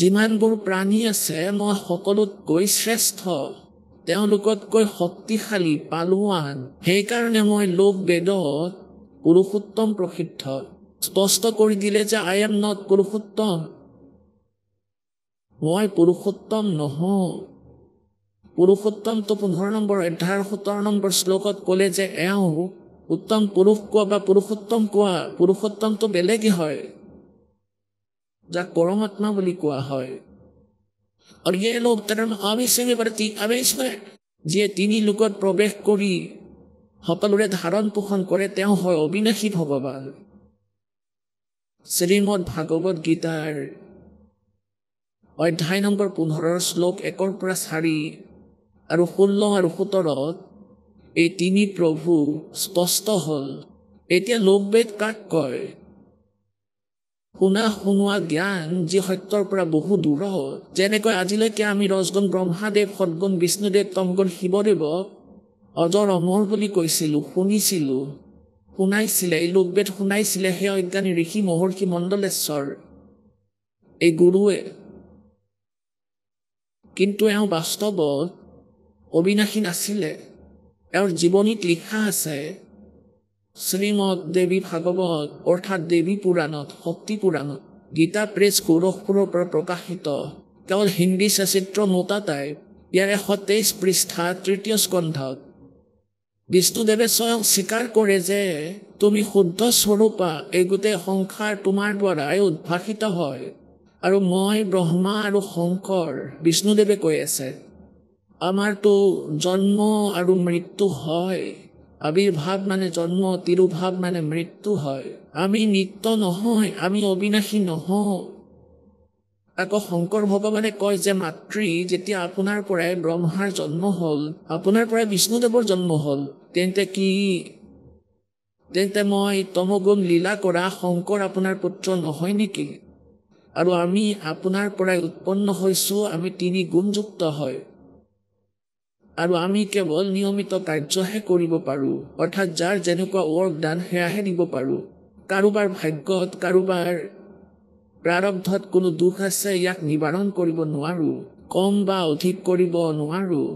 যিমানবোৰ প্ৰাণী আছে মই সকলোতকৈ শ্ৰেষ্ঠ তেওঁলোকতকৈ শক্তিশালী পালোৱান সেইকাৰণে মই লোক বেদত পুৰুষোত্তম প্ৰসিদ্ধ স্পষ্ট কৰি দিলে যে আই এম নট পুৰুষোত্তম মই পুৰুষোত্তম নহওঁ পুৰুষোত্তমটো পোন্ধৰ নম্বৰ এঘাৰ সোতৰ নম্বৰ শ্লোকত ক'লে যে এওঁ উত্তম পুৰুষ কোৱা বা পুৰুষোত্তম কোৱা পুৰুষোত্তমটো বেলেগেই হয় যাক পৰমাত্মা বুলি কোৱা হয় আৰু ইয়ে লোক যিয়ে তিনি লোকত প্ৰৱেশ কৰি সকলোৰে ধাৰণ পোষণ কৰে তেওঁ হয় অবিনাশী ভগৱান শ্ৰীমদ ভাগৱত গীতাৰ অধ্যায় নম্বৰ পোন্ধৰৰ শ্লোক একৰ পৰা চাৰি আৰু ষোল্ল আৰু সোতৰত এই তিনি প্ৰভু স্পষ্ট হ'ল এতিয়া লোকবেদ কাক কয় শুনা শুনোৱা জ্ঞান যি সত্যৰ পৰা বহু দূৰ যেনেকৈ আজিলৈকে আমি ৰজগুণ ব্ৰহ্মাদেৱ সদগুণ বিষ্ণুদেৱ তমগুণ শিৱদেৱক অজৰ অমৰ বুলি কৈছিলোঁ শুনিছিলোঁ শুনাইছিলে এই লোকবেদ শুনাইছিলে সেই অজ্ঞানী ঋষি মহৰ্ষি মণ্ডলেশ্বৰ এই গুৰুৱে কিন্তু এওঁ বাস্তৱত অবিনাশী নাছিলে এওঁৰ জীৱনীত লিখা আছে শ্ৰীমদ দেৱী ভাগৱত অৰ্থাৎ দেৱী পুৰাণত শক্তি পুৰাণত গীতা প্ৰেছ গোৰখপুৰৰ পৰা প্ৰকাশিত কেৱল হিন্দী চলচ্চিত্ৰ নোতাটাই ইয়াৰ এশ তেইছ পৃষ্ঠা তৃতীয় স্কন্ধত বিষ্ণুদেৱে স্বয়ং স্বীকাৰ কৰে যে তুমি শুদ্ধ স্বৰূপা এই গোটেই সংসাৰ তোমাৰ দ্বাৰাই উদ্ভাসিত হয় আৰু মই ব্ৰহ্মা আৰু শংকৰ বিষ্ণুদেৱে কৈ আছে আমাৰতো জন্ম আৰু মৃত্যু হয় আবিৰ্ভাৱ মানে জন্ম তিৰুভাৱ মানে মৃত্যু হয় আমি নিত্য নহয় আমি অবিনাশী নহওঁ আকৌ শংকৰ ভগৱানে কয় যে মাতৃ যেতিয়া আপোনাৰ পৰাই ব্ৰহ্মাৰ জন্ম হ'ল আপোনাৰ পৰাই বিষ্ণুদেৱৰ জন্ম হ'ল তেন্তে কি তেন্তে মই তমগুণ লীলা কৰা শংকৰ আপোনাৰ পুত্ৰ নহয় নেকি আৰু আমি আপোনাৰ পৰাই উৎপন্ন হৈছোঁ আমি তিনি গুণযুক্ত হয় আৰু আমি কেৱল নিয়মিত কাৰ্যহে কৰিব পাৰোঁ অৰ্থাৎ যাৰ যেনেকুৱা ৱৰ্কদান সেয়াহে দিব পাৰোঁ কাৰোবাৰ ভাগ্যত কাৰোবাৰ প্ৰাৰব্ধত কোনো দুখ আছে ইয়াক নিবাৰণ কৰিব নোৱাৰোঁ কম বা অধিক কৰিব নোৱাৰোঁ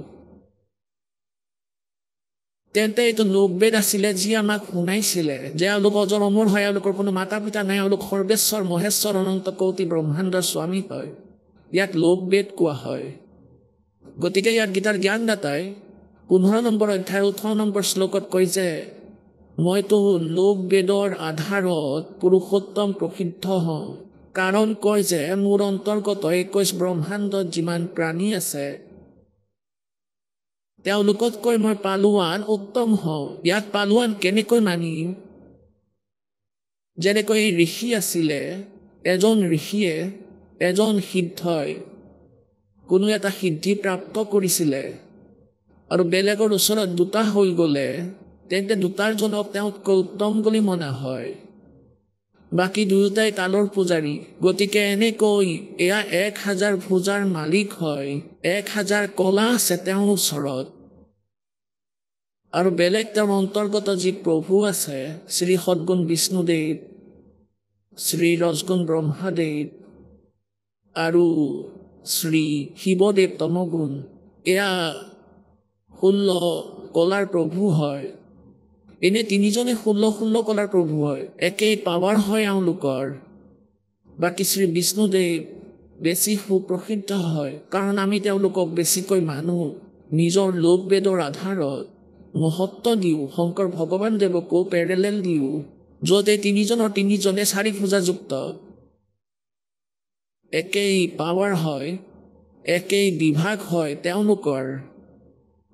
তেন্তে এইটো লোকবেদ আছিলে যি আমাক শুনাইছিলে যে এওঁলোক অজৰমৰ হয় এওঁলোকৰ কোনো মাতা পিতা নাই এওঁলোক সৰ্বেশ্বৰ মহেশ্বৰ অনন্ত কৌতি ব্ৰহ্মাণ্ডৰ স্বামী হয় ইয়াক লোক বেদ কোৱা হয় গতিকে ইয়াত গীতাৰ জ্ঞানদাতাই পোন্ধৰ নম্বৰ অধ্যায় ওঠৰ নম্বৰ শ্লোকত কয় যে মইতো লোক বেদৰ আধাৰত পুৰুষোত্তম প্ৰসিদ্ধ হওঁ কাৰণ কয় যে মোৰ অন্তৰ্গত একৈছ ব্ৰহ্মাণ্ডত যিমান প্ৰাণী আছে তেওঁলোকতকৈ মই পালোৱান উত্তম হওঁ ইয়াত পালোৱান কেনেকৈ মানিম যেনেকৈ ঋষি আছিলে এজন ঋষিয়ে এজন সিদ্ধই কোনো এটা সিদ্ধি প্ৰাপ্ত কৰিছিলে আৰু বেলেগৰ ওচৰত দুটা হৈ গ'লে তেন্তে দুটাৰজনক তেওঁতকৈ উত্তম বুলি মনা হয় বাকী দুয়োটাই তালৰ পূজাৰী গতিকে এনেকৈ এয়া এক হাজাৰ ভোজাৰ মালিক হয় এক হাজাৰ কলা আছে তেওঁৰ ওচৰত আৰু বেলেগ তেওঁৰ অন্তৰ্গত যি প্ৰভু আছে শ্ৰী সদগুণ বিষ্ণুদেৱ শ্ৰী ৰজগুণ ব্ৰহ্মাদেৱ আৰু শ্ৰী শিৱদেৱ তমগুণ এয়া ষোল্ল কলাৰ প্ৰভু হয় এনে তিনিজনে ষোল্ল ষোল্ল কলাৰ প্ৰভু হয় একেই পাৱাৰ হয় এওঁলোকৰ বাকী শ্ৰী বিষ্ণুদেৱ বেছি সুপ্ৰসিদ্ধ হয় কাৰণ আমি তেওঁলোকক বেছিকৈ মানো নিজৰ লোক বেদৰ আধাৰত মহত্ব দিওঁ শংকৰ ভগৱান দেৱকো পেৰেলেল দিওঁ য'তে তিনিজনৰ তিনিজনে চাৰি পূজাযুক্ত একেই পাৱাৰ হয় একেই বিভাগ হয় তেওঁলোকৰ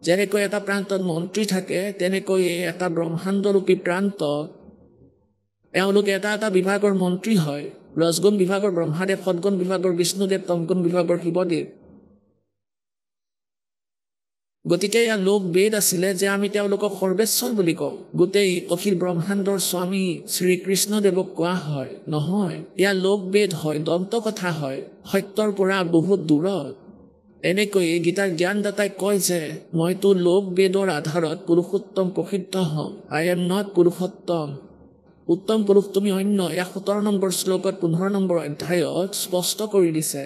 যেনেকৈ এটা প্ৰান্তত মন্ত্ৰী থাকে তেনেকৈ এটা ব্ৰহ্মাণ্ডৰূপী প্ৰান্ত তেওঁলোকে এটা এটা বিভাগৰ মন্ত্ৰী হয় ৰজগুণ বিভাগৰ ব্ৰহ্মাদেৱ সদগুণ বিভাগৰ বিষ্ণুদেৱ তমগুণ বিভাগৰ শিৱদেৱ গতিকে ইয়াৰ লোক বেদ আছিলে যে আমি তেওঁলোকক সৰ্বেশ্বৰ বুলি কওঁ গোটেই অখিল ব্ৰহ্মাণ্ডৰ স্বামী শ্ৰীকৃষ্ণদেৱক কোৱা হয় নহয় ইয়াৰ লোক বেদ হয় দন্ত কথা হয় সত্যৰ পৰা বহুত দূৰত এনেকৈ গীতাৰ জ্ঞানদাতাই কয় যে মইতো লোক বেদৰ আধাৰত পুৰুষোত্তম প্ৰসিদ্ধ হওঁ আই এম নট পুৰুষোত্তম উত্তম পুৰুষ তুমি অন্য এয়া সোতৰ নম্বৰ শ্লোকত পোন্ধৰ নম্বৰ অধ্যায়ত স্পষ্ট কৰি দিছে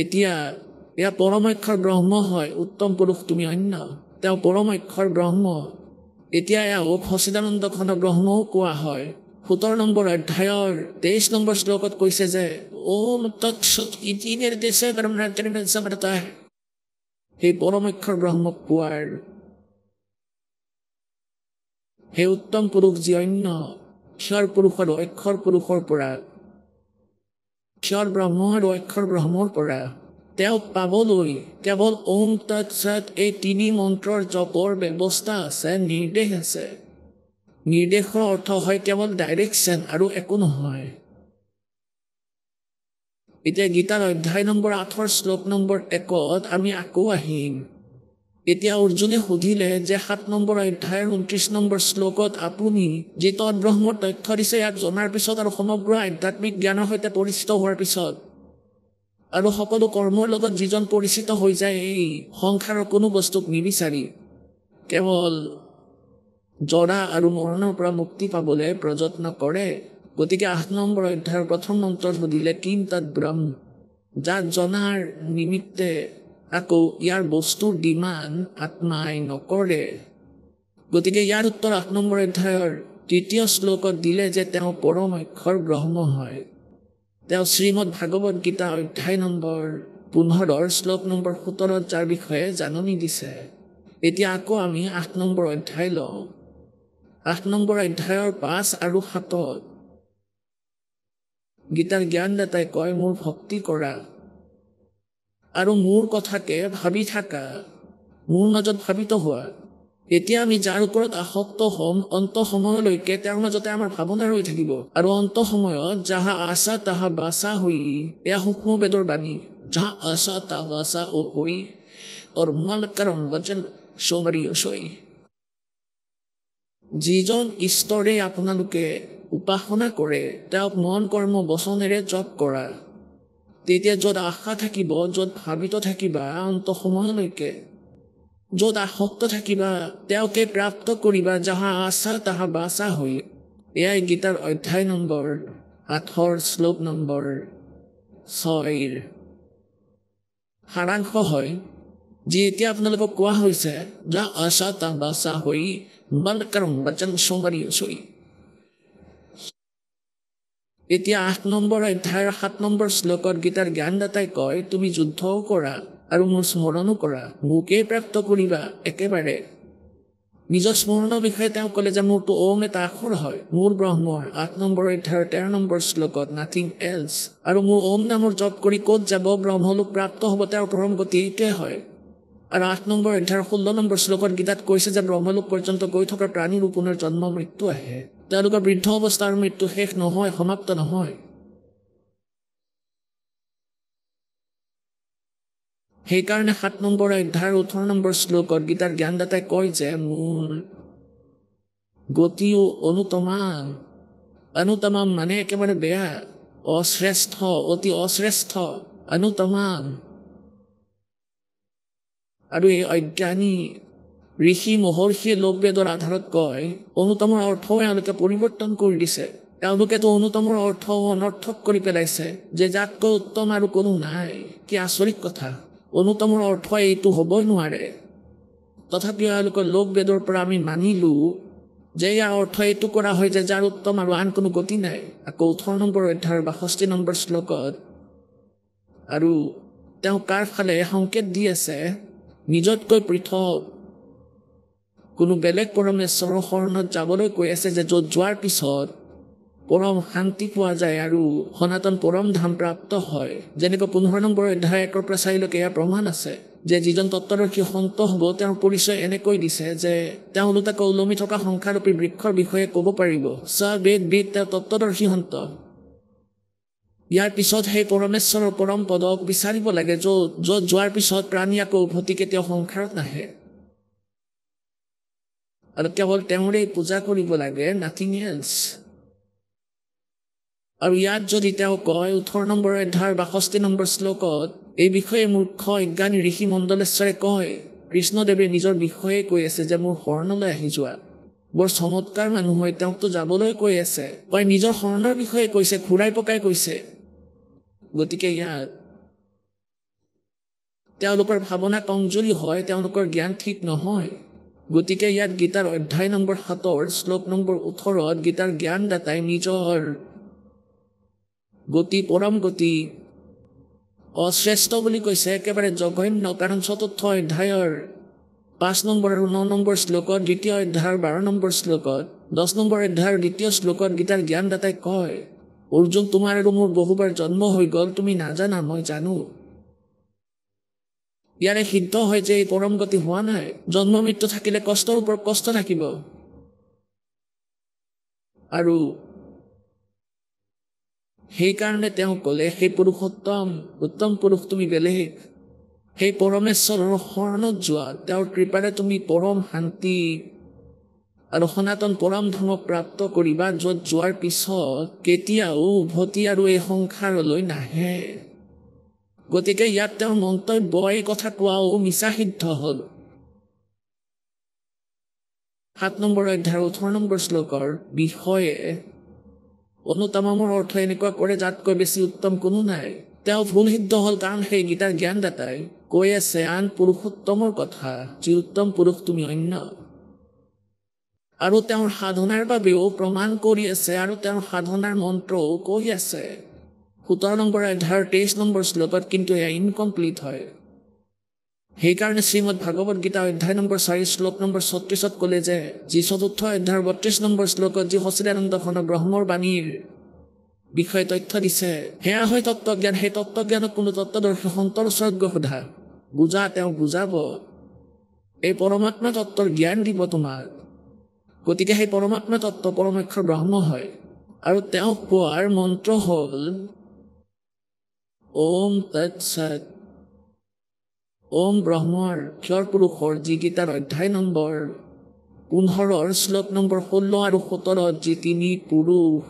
এতিয়া এয়া পৰমাক্ষৰ ব্ৰহ্ম হয় উত্তম পুৰুষ তুমি অন্য তেওঁ পৰমাক্ষৰ ব্ৰহ্ম এতিয়া এয়া সচিদানন্দ সচিদানন্দখনৰ ব্ৰহ্মও কোৱা হয় সোতৰ নম্বৰ অধ্যায়ৰ তেইছ নম্বৰ শ্লোকত কৈছে যে ওম তৎসি নিৰ্দেশে সেই পৰমাক্ষৰ ব্ৰহ্মক পোৱাৰ সেই উত্তম পুৰুষ যি অন্য ক্ষয়ৰ পুৰুষৰ অক্ষৰ পুৰুষৰ পৰা ক্ষৰ ব্ৰহ্ম আৰু অক্ষৰ ব্ৰহ্মৰ পৰা তেওঁ পাবলৈ কেৱল ওম তৎ চত এই তিনি মন্ত্ৰৰ জপৰ ব্যৱস্থা আছে নিৰ্দেশ আছে নিৰ্দেশৰ অৰ্থ হয় কেৱল ডাইৰেকশ্যন আৰু একো নহয় এতিয়া গীতাৰ অধ্যায় নম্বৰ আঠৰ শ্লোক নম্বৰ একত আমি আকৌ আহিম এতিয়া অৰ্জুনে সুধিলে যে সাত নম্বৰ অধ্যায়ৰ ঊনত্ৰিছ নম্বৰ শ্লোকত আপুনি যি তত ব্ৰহ্মৰ তথ্য দিছে ইয়াক জনাৰ পিছত আৰু সমগ্ৰ আধ্যাত্মিক জ্ঞানৰ সৈতে পৰিচিত হোৱাৰ পিছত আৰু সকলো কৰ্মৰ লগত যিজন পৰিচিত হৈ যায় এই সংসাৰৰ কোনো বস্তুক নিবিচাৰি কেৱল জৰা আৰু মৰণৰ পৰা মুক্তি পাবলৈ প্ৰযত্ন কৰে গতিকে আঠ নম্বৰ অধ্যায়ৰ প্ৰথম মন্ত্ৰত সুধিলে কিম তৎ ব্ৰহ্ম যাক জনাৰ নিমিত্তে আকৌ ইয়াৰ বস্তুৰ ডিমাণ্ড আত্মাই নকৰে গতিকে ইয়াৰ উত্তৰ আঠ নম্বৰ অধ্যায়ৰ তৃতীয় শ্লোকত দিলে যে তেওঁ পৰম অক্ষৰ ব্ৰহ্ম হয় তেওঁ শ্ৰীমদ ভাগৱত গীতা অধ্যায় নম্বৰ পোন্ধৰৰ শ্লোক নম্বৰ সোতৰত যাৰ বিষয়ে জাননী দিছে এতিয়া আকৌ আমি আঠ নম্বৰ অধ্যায় লওঁ আঠ নম্বৰ অধ্যায়ৰ পাঁচ আৰু সাতত গীতাৰ জ্ঞানদাতাই কয় মোৰ ভক্তি কৰা আৰু মোৰ কথাকে ভাবি থাকা মোৰ মাজত ভাবিত হোৱা এতিয়া আমি যাৰ ওপৰত আসক্ত হ'ম অন্ত সময়লৈকে তেওঁৰ মাজতে আমাৰ ভাৱনা ৰৈ থাকিব আৰু অন্ত সময়ত যাহা আছা তাহা বাচা হৈ এয়া সূক্ষ্ম বেদৰ বাণী যাহা আছা তাহা বাচা হৈ যিজন ঈশ্বৰে আপোনালোকে উপাসনা কৰে তেওঁক মন কৰ্ম বচনেৰে জপ কৰা তেতিয়া য'ত আশা থাকিব য'ত ভাবিত থাকিবা অন্ত সময়লৈকে য'ত আসক্ত থাকিবা তেওঁকে প্ৰাপ্ত কৰিবা যাহা আশা তাহা বাচা হৈ এয়াই গীতাৰ অধ্যায় নম্বৰ আঠৰ শ্লোক নম্বৰ ছয়ৰ সাৰাংশ হয় যি এতিয়া আপোনালোকক কোৱা হৈছে যা আশা তা বাচা হৈ মন কৰ্ম বচন চুমাৰি চুই এতিয়া আঠ নম্বৰ অধ্যায়ৰ সাত নম্বৰ শ্লোকত গীতাৰ জ্ঞানদাতাই কয় তুমি যুদ্ধও কৰা আৰু মোৰ স্মৰণো কৰা মোকেই প্ৰাপ্ত কৰিবা একেবাৰে নিজৰ স্মৰণৰ বিষয়ে তেওঁ ক'লে যে মোৰতো ঔম এটা আখৰ হয় মোৰ ব্ৰহ্ম আঠ নম্বৰ অধ্যায়ৰ তেৰ নম্বৰ শ্লোকত নাথিং এলছ আৰু মোৰ ঔম নামৰ জপ কৰি ক'ত যাব ব্ৰহ্মলোক প্ৰাপ্ত হ'ব তেওঁৰ পৰম গতি এইটোৱে হয় আৰু আঠ নম্বৰ অধ্যায়ৰ ষোল্ল নম্বৰ শ্লোকত গীতাত কৈছে যে ব্ৰহ্মলোক পৰ্যন্ত গৈ থকা প্ৰাণীৰ পুনৰ জন্ম মৃত্যু আহে তেওঁলোকৰ বৃদ্ধ অৱস্থাৰ মৃত্যু শেষ নহয় সমাপ্ত নহয় সেইকাৰণে সাত নম্বৰ অধ্যায়ৰ ওঠৰ নম্বৰ শ্লোকত গীতাৰ জ্ঞানদাতাই কয় যে মোৰ গতিও অনুতমা অনুতমাম মানে একেবাৰে বেয়া অশ্ৰেষ্ঠ অতি অশ্ৰেষ্ঠ অনুতমাম আৰু এই অজ্ঞানী ঋষি মহৰ্ষিয়ে লোক বেদৰ আধাৰত কয় অনুতমৰ অৰ্থ এওঁলোকে পৰিৱৰ্তন কৰি দিছে তেওঁলোকেতো অনুতমৰ অৰ্থ অনৰ্থক কৰি পেলাইছে যে যাতকৈ উত্তম আৰু কোনো নাই কি আচৰিত কথা অনুতমৰ অৰ্থ এইটো হ'ব নোৱাৰে তথাপিও এওঁলোকৰ লোক বেদৰ পৰা আমি মানিলোঁ যে ইয়াৰ অৰ্থ এইটো কৰা হয় যে যাৰ উত্তম আৰু আন কোনো গতি নাই আকৌ ওঠৰ নম্বৰ অধ্যায়ৰ বাষষ্ঠি নম্বৰ শ্লোকত আৰু তেওঁ কাৰ ফালে সংকেত দি আছে নিজতকৈ পৃথক কোনো বেলেগ পৰমেশ্বৰৰ শৰণত যাবলৈ কৈ আছে যে য'ত যোৱাৰ পিছত পৰম শান্তি পোৱা যায় আৰু সনাতন পৰম ধাম প্ৰাপ্ত হয় যেনেকৈ পোন্ধৰ নম্বৰ অধ্যায় একৰ পৰা চাৰিলৈকে ইয়াৰ প্ৰমাণ আছে যে যিজন তত্ত্বৰক্ষী সন্ত হ'ব তেওঁৰ পৰিচয় এনেকৈ দিছে যে তেওঁ ওলোতাক ওলমি থকা সংখ্যাৰূপী বৃক্ষৰ বিষয়ে ক'ব পাৰিব চেদ বেদ বেদ তেওঁ তত্বদৰ্শী সন্ত ইয়াৰ পিছত সেই পৰমেশ্বৰৰ পৰম পদক বিচাৰিব লাগে য'ত য'ত যোৱাৰ পিছত প্ৰাণী আকৌ উভতি কেতিয়াও সংসাৰত নাহে আৰু কেৱল তেওঁৰেই পূজা কৰিব লাগে নাথিং এলছ আৰু ইয়াত যদি তেওঁ কয় ওঠৰ নম্বৰ অধ্যায়ৰ বাষষ্ঠি নম্বৰ শ্লোকত এই বিষয়ে মূৰ্খ অজ্ঞানী ঋষি মণ্ডলেশ্বৰে কয় কৃষ্ণদেৱে নিজৰ বিষয়ে কৈ আছে যে মোৰ শৰণলৈ আহি যোৱা বৰ চমৎকাৰ মানুহ হয় তেওঁকতো যাবলৈ কৈ আছে কয় নিজৰ শৰণৰ বিষয়ে কৈছে ঘূৰাই পকাই কৈছে গতিকে ইয়াত তেওঁলোকৰ ভাৱনা কমজুৰি হয় তেওঁলোকৰ জ্ঞান ঠিক নহয় গতিকে ইয়াত গীতাৰ অধ্যায় নম্বৰ সাতৰ শ্লোক নম্বৰ ওঠৰত গীতাৰ জ্ঞানদাতাই নিজৰ গতি পৰম গতি অশ্ৰেষ্ঠ বুলি কৈছে একেবাৰে জঘন্য কাৰণ চতুৰ্থ অধ্যায়ৰ পাঁচ নম্বৰ আৰু ন নম্বৰ শ্লোকত দ্বিতীয় অধ্যায়ৰ বাৰ নম্বৰ শ্লোকত দহ নম্বৰ অধ্যায়ৰ দ্বিতীয় শ্লোকত গীতাৰ জ্ঞানদাতাই কয় অৰ্জুন তোমাৰ আৰু মোৰ বহুবাৰ জন্ম হৈ গ'ল তুমি নাজানা মই জানো ইয়াৰে সিদ্ধ হয় যে এই পৰম গতি হোৱা নাই জন্ম মৃত্যু থাকিলে কষ্টৰ ওপৰত কষ্ট থাকিব আৰু সেইকাৰণে তেওঁ ক'লে সেই পুৰুষোত্তম উত্তম পুৰুষ তুমি বেলেগ সেই পৰমেশ্বৰৰ শৰণত যোৱা তেওঁৰ কৃপাৰে তুমি পৰম শান্তি আৰু সনাতন পৰম ধৰ্ম প্ৰাপ্ত কৰিবা য'ত যোৱাৰ পিছত কেতিয়াও উভতি আৰু এই সংসাৰলৈ নাহে গতিকে ইয়াত তেওঁ মন্তব্য এই কথাটো আৰু মিছা সিদ্ধ হ'ল সাত নম্বৰ অধ্যায়ৰ ওঠৰ নম্বৰ শ্লোকৰ বিষয়ে অনুতামৰ অৰ্থ এনেকুৱা কৰে যাতকৈ বেছি উত্তম কোনো নাই তেওঁ ভুল সিদ্ধ হ'ল কাৰণ সেই গীতাৰ জ্ঞানদাতাই কৈ আছে আন পুৰুষোত্তমৰ কথা যি উত্তম পুৰুষ তুমি অন্য আৰু তেওঁৰ সাধনাৰ বাবেও প্ৰমাণ কৰি আছে আৰু তেওঁৰ সাধনাৰ মন্ত্ৰও কৈ আছে সোতৰ নম্বৰ এঘাৰ তেইছ নম্বৰ শ্লোকত কিন্তু এয়া ইনকমপ্লিট হয় সেইকাৰণে শ্ৰীমদ ভাগৱত গীতা অধ্যায় নম্বৰ চাৰি শ্লোক নম্বৰ ছত্ৰিছত ক'লে যে যি চতুৰ্থ অধ্যায়ৰ বত্ৰিছ নম্বৰ শ্লোকত যি সচিদানন্দখনক ব্ৰহ্মৰ বাণীৰ বিষয়ে তথ্য দিছে সেয়া হয় তত্বজ্ঞান সেই তত্বজ্ঞানক কোনো তত্বদৰ্শী সন্তৰ স্বৰ্গ সোধা বুজা তেওঁ বুজাব এই পৰমাত্মা তত্বৰ জ্ঞান দিব তোমাক গতিকে সেই পৰমাত্মা তত্ত্ব পৰমক্ষৰ ব্ৰহ্ম হয় আৰু তেওঁক কোৱাৰ মন্ত্ৰ হ'ল ওম তৎসত ওম ব্ৰহ্মৰ ক্ষৰ পুৰুষৰ যিকেইটাৰ অধ্যায় নম্বৰ পোন্ধৰৰ শ্লোক নম্বৰ ষোল্ল আৰু সোতৰত যি তিনি পুৰুষ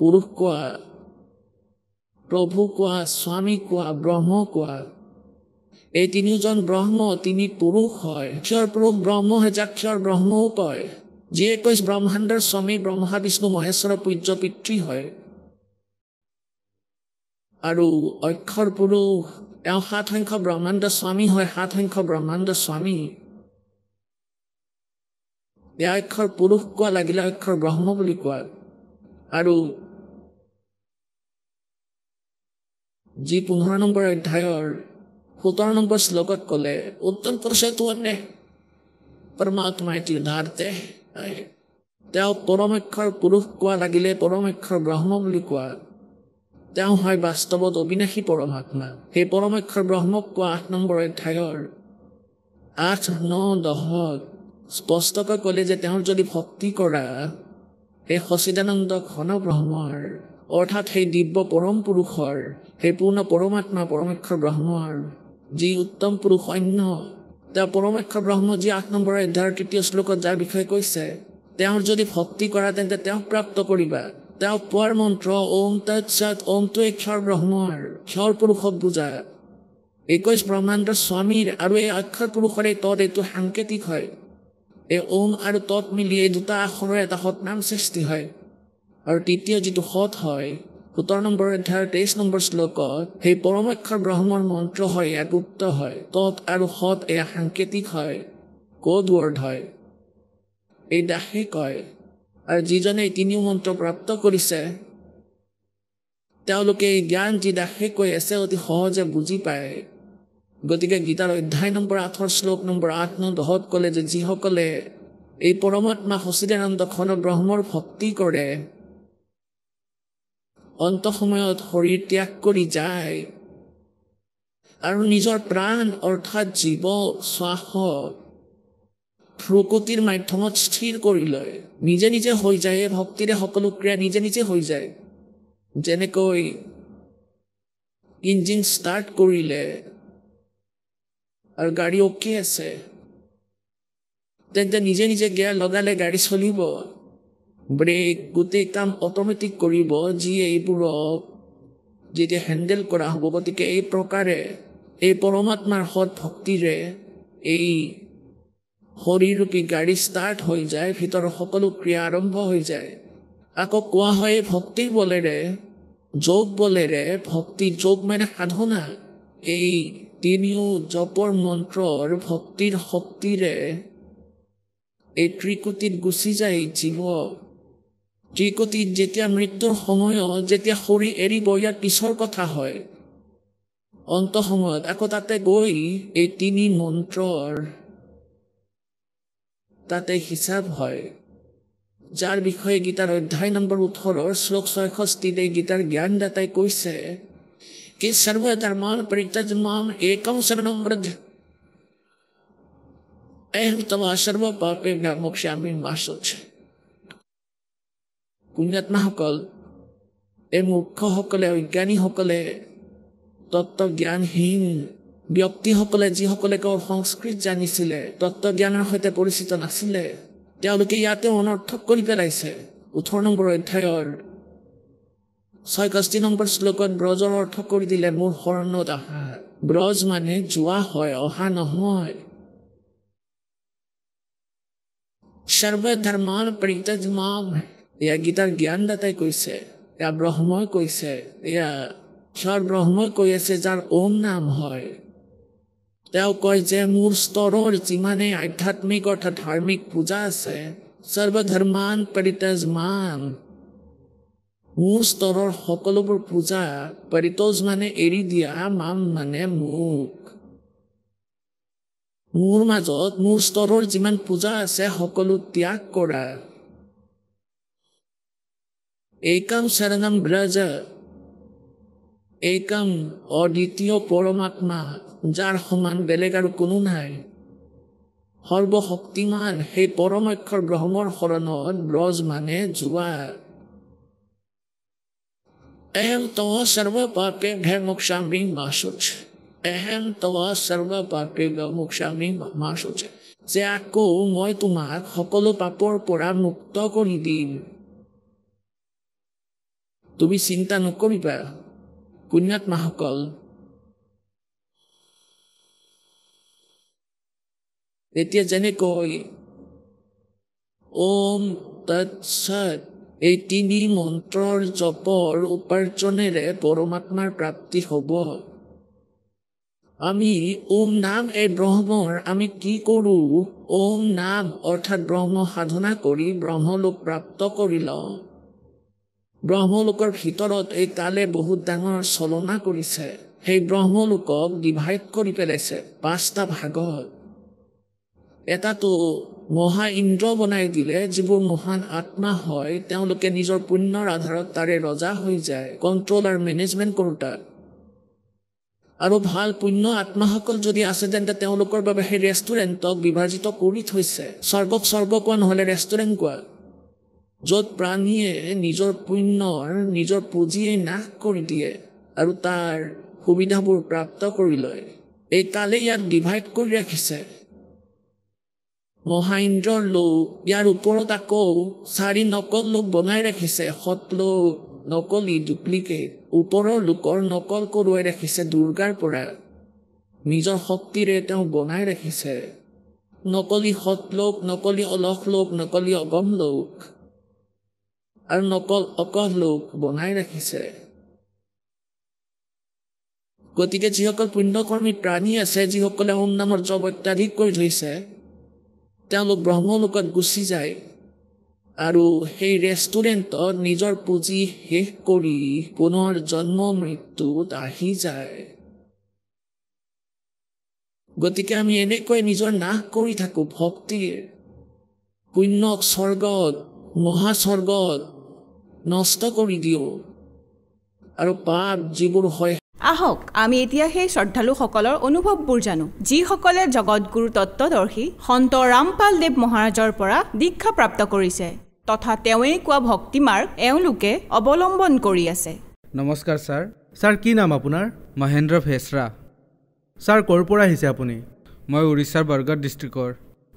পুৰুষ কোৱা প্ৰভু কোৱা স্বামী কোৱা ব্ৰহ্ম কোৱা এই তিনিওজন ব্ৰহ্ম তিনি পুৰুষ হয় ক্ষৰ পুৰুষ ব্ৰহ্ম হেজাক ক্ষৰ ব্ৰহ্মও কয় যিয়ে কৈছে ব্ৰহ্মাণ্ডৰ স্বামী ব্ৰহ্মা বিষ্ণু মহেশ্বৰৰ পূজ্য পিতৃ হয় আৰু অক্ষৰ পুৰুষ তেওঁ সাত সংখ্য ব্ৰহ্মাণ্ড স্বামী হয় সাত সংখ্য ব্ৰহ্মাণ্ড স্বামী তেওঁ অক্ষৰ পুৰুষ কোৱা লাগিলে অক্ষৰ ব্ৰহ্ম বুলি কোৱা আৰু যি পোন্ধৰ নম্বৰ অধ্যায়ৰ সোতৰ নম্বৰ শ্লোকত ক'লে উত্তম কৰছে তোমাৰ পৰমাত্মা এটি উদাহৰতে তেওঁ পৰমক্ষৰ পুৰুষ কোৱা লাগিলে পৰমক্ষৰ ব্ৰহ্ম বুলি কোৱা তেওঁ হয় বাস্তৱত অবিনাশী পৰমাত্মা সেই পৰমাক্ষৰ ব্ৰহ্মক কোৱা আঠ নম্বৰ অধ্যায়ৰ আঠ ন দহত স্পষ্টকৈ ক'লে যে তেওঁৰ যদি ভক্তি কৰা সেই সচিদানন্দ ঘন ব্ৰহ্মৰ অৰ্থাৎ সেই দিব্য পৰম পুৰুষৰ সেই পূৰ্ণ পৰমাত্মা পৰমাক্ষৰ ব্ৰহ্মৰ যি উত্তম পুৰুষ অন্য তেওঁ পৰমাক্ষৰ ব্ৰহ্ম যি আঠ নম্বৰ অধ্যায়ৰ তৃতীয় শ্লোকত যাৰ বিষয়ে কৈছে তেওঁৰ যদি ভক্তি কৰা তেন্তে তেওঁক প্ৰাপ্ত কৰিবা তেওঁ পোৱাৰ মন্ত্ৰ ওম তৎসত ওমটোৱে ক্ষৰ ব্ৰহ্মৰ ক্ষৰ পুৰুষক বুজা একৈশ ব্ৰহ্মাণ্ড স্বামীৰ আৰু এই অক্ষৰ পুৰুষৰে তদ এইটো সাংকেতিক হয় এই ওম আৰু তৎ মিলি এই দুটা আখৰৰ এটা সৎনাম সৃষ্টি হয় আৰু তৃতীয় যিটো সৎ হয় সোতৰ নম্বৰ অধ্যায়ৰ তেইছ নম্বৰ শ্লোকত সেই পৰমক্ষৰ ব্ৰহ্মৰ মন্ত্ৰ হয় ইয়াক গুপ্ত হয় তৎ আৰু সৎ এয়া সাংকেতিক হয় কড ৱৰ্ড হয় এই দাসে কয় আৰু যিজনে তিনি মন্ত্ৰ প্ৰাপ্ত কৰিছে তেওঁলোকে এই জ্ঞান যি দাসে কৈ আছে অতি সহজে বুজি পায় গতিকে গীতাৰ অধ্যায় নম্বৰ আঠৰ শ্লোক নম্বৰ আঠ ন দহত ক'লে যে যিসকলে এই পৰমাত্মা সচিদানন্দ ব্ৰহ্মৰ ভক্তি কৰে অন্ত সময়ত শৰীৰ ত্যাগ কৰি যায় আৰু নিজৰ প্ৰাণ অৰ্থাৎ জীৱ শ্বাসক প্ৰকৃতিৰ মাধ্যমত স্থিৰ কৰি লয় নিজে নিজে হৈ যায় ভক্তিৰে সকলো ক্ৰিয়া নিজে নিজে হৈ যায় যেনেকৈ ইঞ্জিন ষ্টাৰ্ট কৰিলে আৰু গাড়ী অ'কে আছে তেন্তে নিজে নিজে গিয়াৰ লগালে গাড়ী চলিব ব্ৰেক গোটেই কাম অট'মেটিক কৰিব যি এইবোৰক যেতিয়া হেণ্ডেল কৰা হ'ব গতিকে এই প্ৰকাৰে এই পৰমাত্মাৰ সৎ ভক্তিৰে এই শৰীৰৰূপী গাড়ী ষ্টাৰ্ট হৈ যায় ভিতৰৰ সকলো ক্ৰিয়া আৰম্ভ হৈ যায় আকৌ কোৱা হয় ভক্তি বলেৰে যোগ বলেৰে ভক্তি যোগ মানে সাধনা এই তিনিও জপৰ মন্ত্ৰৰ ভক্তিৰ শক্তিৰে এই ত্ৰিকোটিত গুচি যায় জীৱ ত্ৰিকোটিত যেতিয়া মৃত্যুৰ সময়ত যেতিয়া শৰীৰ এৰিব ইয়াৰ পিছৰ কথা হয় অন্ত সময়ত আকৌ তাতে গৈ এই তিনি মন্ত্ৰৰ তাতে হিসাব হয় যাৰ বিষয়ে গীতার অধ্যায় নম্বৰ ওঠৰৰ শ্লোক ছয়ষষ্ঠিতে গীতাৰ জ্ঞানদাতাই কৈছে কি সৰ্বধৰ্মৰ পৰিত্যাজমাম একম শৰণম ব্ৰজ এহম তোমা সৰ্ব পাপে মোক্ষামী মাছত পুণ্যাত্মাসকল এই মূৰ্খসকলে অজ্ঞানীসকলে তত্ত্বজ্ঞানহীন ব্যক্তিসকলে যিসকলে কেৱল সংস্কৃত জানিছিলে তত্বজ্ঞানৰ সৈতে পৰিচিত নাছিলে তেওঁলোকে ইয়াতে অনৰ্থক কৰি পেলাইছে ওঠৰ নম্বৰ অধ্যায়ৰ ছয়ষষ্ঠি নম্বৰ শ্লোকত ব্ৰজৰ অৰ্থ কৰি দিলে মোৰ শৰণত অহা ব্ৰজ মানে যোৱা হয় অহা নহয় সৰ্বধৰ্মৰ প্ৰীতজমান এয়া গীতাৰ জ্ঞানদাতাই কৈছে এয়া ব্ৰহ্মই কৈছে এয়া স্বৰ ব্ৰহ্মই কৈ আছে যাৰ ওম নাম হয় তেওঁ কয় যে মোৰ স্তৰৰ যিমানেই আধ্যাত্মিক অৰ্থাৎ ধাৰ্মিক পূজা আছে সৰ্বধৰ্মান পৰিতজমান মোৰ স্তৰৰ সকলোবোৰ পূজা পৰিতোষ মানে এৰি দিয়া মাম মানে মোক মোৰ মাজত মোৰ স্তৰৰ যিমান পূজা আছে সকলো ত্যাগ কৰা এইকাম চৰণাম ব্ৰজ একাম অদ্বিতীয় পৰমাত্মা যাৰ সমান বেলেগ আৰু কোনো নাই সৰ্বশক্তিমান সেই পৰমক্ষৰ ব্ৰহ্মৰ শৰণত ব্ৰজ মানে যোৱা এহেম তৱ স্বৰ্ব পাপে ভে মোক স্বামী মাচুচ এহেম তৱ স্বৰ্ব পাপে মোক স্বামী মাচুচ যে আকৌ মই তোমাক সকলো পাপৰ পৰা মুক্ত কৰি দিম তুমি চিন্তা নকৰিবা Kunyat mahkol. Itu jenis koi. Om Tat Sat. এই তিনি মন্ত্ৰৰ জপৰ উপাৰ্জনেৰে পৰমাত্মাৰ প্ৰাপ্তি হ'ব আমি ওম নাম এই ব্ৰহ্মৰ আমি কি কৰোঁ ওম নাম অৰ্থাৎ ব্ৰহ্ম সাধনা কৰি ব্ৰহ্মলোক প্ৰাপ্ত কৰি লওঁ ব্ৰহ্মলোকৰ ভিতৰত এই তালে বহুত ডাঙৰ চলনা কৰিছে সেই ব্ৰহ্মলোকক ডিভাইড কৰি পেলাইছে পাঁচটা ভাগত এটাতো মহা ইন্দ্ৰ বনাই দিলে যিবোৰ মহান আত্মা হয় তেওঁলোকে নিজৰ পুণ্যৰ আধাৰত তাৰে ৰজা হৈ যায় কণ্ট্ৰল আৰু মেনেজমেণ্ট কৰোঁ তাত আৰু ভাল পুণ্য আত্মাসকল যদি আছে তেন্তে তেওঁলোকৰ বাবে সেই ৰেষ্টুৰেণ্টক বিভাজিত কৰি থৈছে স্বৰ্গক স্বৰ্গ কোৱা নহ'লে ৰেষ্টুৰেণ্ট কোৱা য'ত প্ৰাণীয়ে নিজৰ পুণ্যৰ নিজৰ পুঁজিয়ে নাশ কৰি দিয়ে আৰু তাৰ সুবিধাবোৰ প্ৰাপ্ত কৰি লয় এই তালে ইয়াক ডিভাইড কৰি ৰাখিছে মহেন্দ্ৰৰ লোক ইয়াৰ ওপৰত আকৌ চাৰি নকল লোক বনাই ৰাখিছে লোক নকলি ডুপ্লিকেট ওপৰৰ লোকৰ নকল কৰোৱাই ৰাখিছে দুৰ্গাৰ পৰা নিজৰ শক্তিৰে তেওঁ বনাই ৰাখিছে নকলি সৎ লোক নকলি অলস লোক নকলি অগম লোক আৰু নকল অকল লোক বনাই ৰাখিছে গতিকে যিসকল পুণ্যকৰ্মী প্ৰাণী আছে যিসকলে ওম নামৰ জব অত্যাধিক কৰি ধৰিছে তেওঁলোক ব্ৰহ্মলোকত গুচি যায় আৰু সেই ৰেষ্টুৰেণ্টত নিজৰ পুঁজি শেষ কৰি পুনৰ জন্ম মৃত্যুত আহি যায় গতিকে আমি এনেকৈ নিজৰ নাশ কৰি থাকোঁ ভক্তিৰ পুণ্যক স্বৰ্গত মহাস্বৰ্গত নষ্ট কৰি দিওঁ আৰু পাপ যিবোৰ হয় আহক আমি এতিয়া সেই শ্ৰদ্ধালুসকলৰ অনুভৱবোৰ জানো যিসকলে জগতগুৰু তত্ত্বদৰ্শী সন্ত ৰামপাল দেৱ মহাৰাজৰ পৰা দীক্ষা প্ৰাপ্ত কৰিছে তথা তেওঁৱেই কোৱা ভক্তিমাৰ্গ এওঁলোকে অৱলম্বন কৰি আছে নমস্কাৰ ছাৰ ছাৰ কি নাম আপোনাৰ মহেন্দ্ৰ ভেচৰা ছাৰ ক'ৰ পৰা আহিছে আপুনি মই উৰিষ্যাৰ বৰগড় ডিষ্ট্ৰিক্টৰ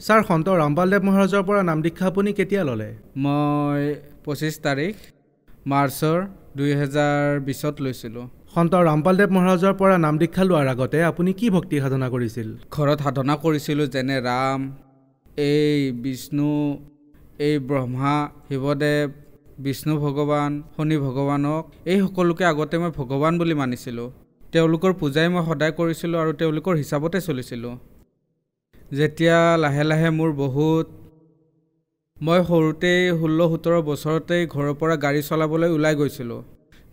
ছাৰ সন্ত ৰামপাল দেৱ মহাৰাজৰ পৰা নাম দীক্ষা আপুনি কেতিয়া ল'লে মই পঁচিছ তাৰিখ মাৰ্চৰ দুহেজাৰ বিছত লৈছিলোঁ সন্ত ৰামপাল দেৱ মহাৰাজৰ পৰা নাম দীক্ষা লোৱাৰ আগতে আপুনি কি ভক্তি সাধনা কৰিছিল ঘৰত সাধনা কৰিছিলোঁ যেনে ৰাম এই বিষ্ণু এই ব্ৰহ্মা শিৱদেৱ বিষ্ণু ভগৱান শনি ভগৱানক এই সকলোকে আগতে মই ভগৱান বুলি মানিছিলোঁ তেওঁলোকৰ পূজাই মই সদায় কৰিছিলোঁ আৰু তেওঁলোকৰ হিচাপতে চলিছিলোঁ যেতিয়া লাহে লাহে মোৰ বহুত মই সৰুতেই ষোল্ল সোতৰ বছৰতেই ঘৰৰ পৰা গাড়ী চলাবলৈ ওলাই গৈছিলোঁ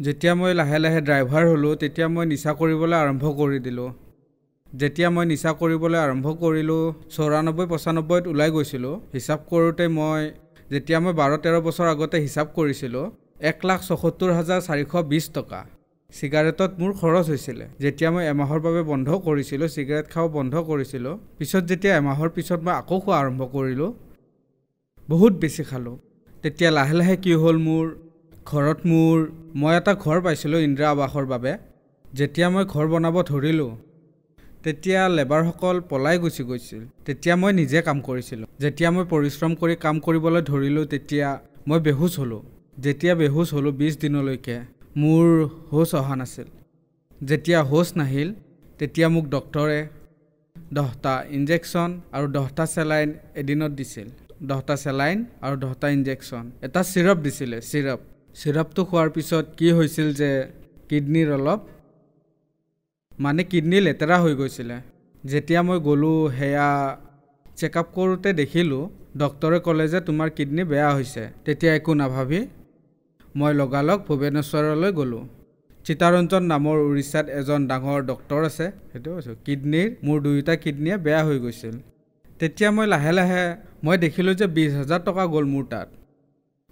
যেতিয়া মই লাহে লাহে ড্ৰাইভাৰ হ'লোঁ তেতিয়া মই নিচা কৰিবলৈ আৰম্ভ কৰি দিলোঁ যেতিয়া মই নিচা কৰিবলৈ আৰম্ভ কৰিলোঁ চৌৰানব্বৈ পঁচানব্বৈত ওলাই গৈছিলোঁ হিচাপ কৰোঁতে মই যেতিয়া মই বাৰ তেৰ বছৰ আগতে হিচাপ কৰিছিলোঁ এক লাখ ছয়সত্তৰ হাজাৰ চাৰিশ বিছ টকা চিগাৰেটত মোৰ খৰচ হৈছিলে যেতিয়া মই এমাহৰ বাবে বন্ধ কৰিছিলোঁ চিগাৰেট খাব বন্ধ কৰিছিলোঁ পিছত যেতিয়া এমাহৰ পিছত মই আকৌ খোৱা আৰম্ভ কৰিলোঁ বহুত বেছি খালোঁ তেতিয়া লাহে লাহে কি হ'ল মোৰ ঘৰত মোৰ মই এটা ঘৰ পাইছিলোঁ ইন্দিৰা আৱাসৰ বাবে যেতিয়া মই ঘৰ বনাব ধৰিলোঁ তেতিয়া লেবাৰসকল পলাই গুচি গৈছিল তেতিয়া মই নিজে কাম কৰিছিলোঁ যেতিয়া মই পৰিশ্ৰম কৰি কাম কৰিবলৈ ধৰিলোঁ তেতিয়া মই বেহুচ হ'লোঁ যেতিয়া বেহুচ হ'লোঁ বিছ দিনলৈকে মোৰ হোচ অহা নাছিল যেতিয়া হোচ নাহিল তেতিয়া মোক ডক্টৰে দহটা ইনজেকশ্যন আৰু দহটা চেলাইন এদিনত দিছিল দহটা চেলাইন আৰু দহটা ইনজেকশ্যন এটা চিৰাপ দিছিলে চিৰাপ চিৰাপটো খোৱাৰ পিছত কি হৈছিল যে কিডনীৰ অলপ মানে কিডনী লেতেৰা হৈ গৈছিলে যেতিয়া মই গ'লোঁ সেয়া চেকআপ কৰোঁতে দেখিলোঁ ডক্টৰে ক'লে যে তোমাৰ কিডনী বেয়া হৈছে তেতিয়া একো নাভাবি মই লগালগ ভুৱনেশ্বৰলৈ গ'লোঁ চিতাৰঞ্জন নামৰ উৰিষ্যাত এজন ডাঙৰ ডক্টৰ আছে সেইটো কিডনীৰ মোৰ দুয়োটা কিডনীয়ে বেয়া হৈ গৈছিল তেতিয়া মই লাহে লাহে মই দেখিলোঁ যে বিছ হাজাৰ টকা গ'ল মোৰ তাত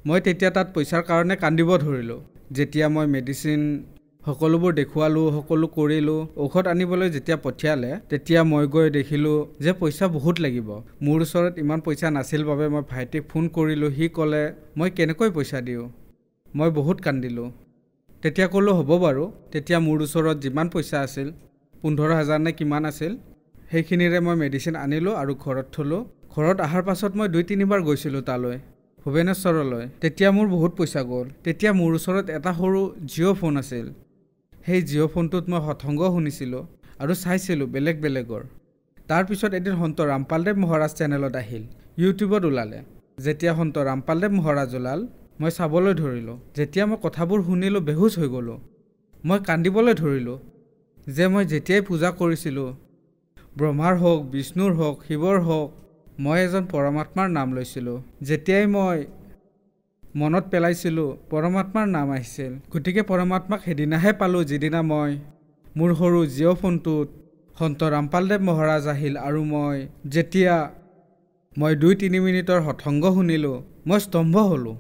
মই তেতিয়া তাত পইচাৰ কাৰণে কান্দিব ধৰিলোঁ যেতিয়া মই মেডিচিন সকলোবোৰ দেখুৱালোঁ সকলো কৰিলোঁ ঔষধ আনিবলৈ যেতিয়া পঠিয়ালে তেতিয়া মই গৈ দেখিলোঁ যে পইচা বহুত লাগিব মোৰ ওচৰত ইমান পইচা নাছিল বাবে মই ভাইটিক ফোন কৰিলোঁ সি ক'লে মই কেনেকৈ পইচা দিওঁ মই বহুত কান্দিলোঁ তেতিয়া ক'লোঁ হ'ব বাৰু তেতিয়া মোৰ ওচৰত যিমান পইচা আছিল পোন্ধৰ হাজাৰ নে কিমান আছিল সেইখিনিৰে মই মেডিচিন আনিলোঁ আৰু ঘৰত থ'লোঁ ঘৰত অহাৰ পাছত মই দুই তিনিবাৰ গৈছিলোঁ তালৈ ভুৱনেশ্বৰলৈ তেতিয়া মোৰ বহুত পইচা গ'ল তেতিয়া মোৰ ওচৰত এটা সৰু জিঅ' ফোন আছিল সেই জিঅ' ফোনটোত মই সৎসংগ শুনিছিলোঁ আৰু চাইছিলোঁ বেলেগ বেলেগৰ তাৰপিছত এদিন সন্ত ৰামপালদেৱ মহাৰাজ চেনেলত আহিল ইউটিউবত ওলালে যেতিয়া সন্ত ৰামপালদেৱ মহাৰাজ ওলাল মই চাবলৈ ধৰিলোঁ যেতিয়া মই কথাবোৰ শুনিলোঁ বেহুচ হৈ গ'লোঁ মই কান্দিবলৈ ধৰিলোঁ যে মই যেতিয়াই পূজা কৰিছিলোঁ ব্ৰহ্মাৰ হওক বিষ্ণুৰ হওক শিৱৰ হওক মই এজন পৰমাত্মাৰ নাম লৈছিলোঁ যেতিয়াই মই মনত পেলাইছিলোঁ পৰমাত্মাৰ নাম আহিছিল গতিকে পৰমাত্মাক সেইদিনাহে পালোঁ যিদিনা মই মোৰ সৰু জিঅ' ফোনটোত সন্ত ৰামপালদেৱ মহাৰাজ আহিল আৰু মই যেতিয়া মই দুই তিনি মিনিটৰ সৎসংগ শুনিলোঁ মই স্তম্ভ হ'লোঁ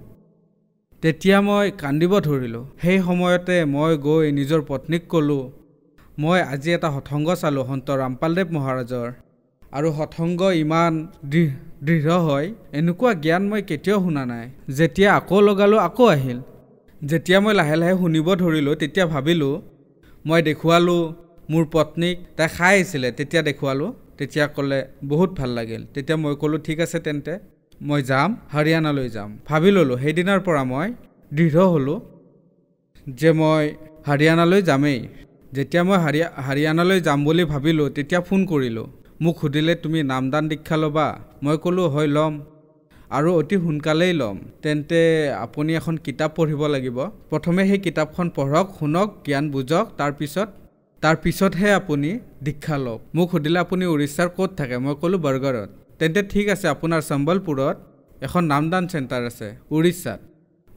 তেতিয়া মই কান্দিব ধৰিলোঁ সেই সময়তে মই গৈ নিজৰ পত্নীক ক'লোঁ মই আজি এটা সৎসংগ চালোঁ সন্ত ৰামপালদেৱ মহাৰাজৰ আৰু সৎসংগ ইমান দৃঢ় হয় এনেকুৱা জ্ঞান মই কেতিয়াও শুনা নাই যেতিয়া আকৌ লগালোঁ আকৌ আহিল যেতিয়া মই লাহে লাহে শুনিব ধৰিলোঁ তেতিয়া ভাবিলোঁ মই দেখুৱালোঁ মোৰ পত্নীক তাই খাই আহিছিলে তেতিয়া দেখুৱালোঁ তেতিয়া ক'লে বহুত ভাল লাগিল তেতিয়া মই ক'লোঁ ঠিক আছে তেন্তে মই যাম হাৰিয়ানালৈ যাম ভাবি ল'লোঁ সেইদিনাৰ পৰা মই দৃঢ় হ'লোঁ যে মই হাৰিয়ানালৈ যামেই যেতিয়া মই হাৰিয়া হাৰিয়ানালৈ যাম বুলি ভাবিলোঁ তেতিয়া ফোন কৰিলোঁ মোক সুধিলে তুমি নামদান দীক্ষা ল'বা মই ক'লোঁ হয় ল'ম আৰু অতি সোনকালেই ল'ম তেন্তে আপুনি এখন কিতাপ পঢ়িব লাগিব প্ৰথমে সেই কিতাপখন পঢ়ক শুনক জ্ঞান বুজক তাৰপিছত তাৰপিছতহে আপুনি দীক্ষা লওক মোক সুধিলে আপুনি উৰিষ্যাৰ ক'ত থাকে মই ক'লোঁ বাৰ্গাৰত তেন্তে ঠিক আছে আপোনাৰ চম্বলপুৰত এখন নামদান চেণ্টাৰ আছে উৰিষ্যাত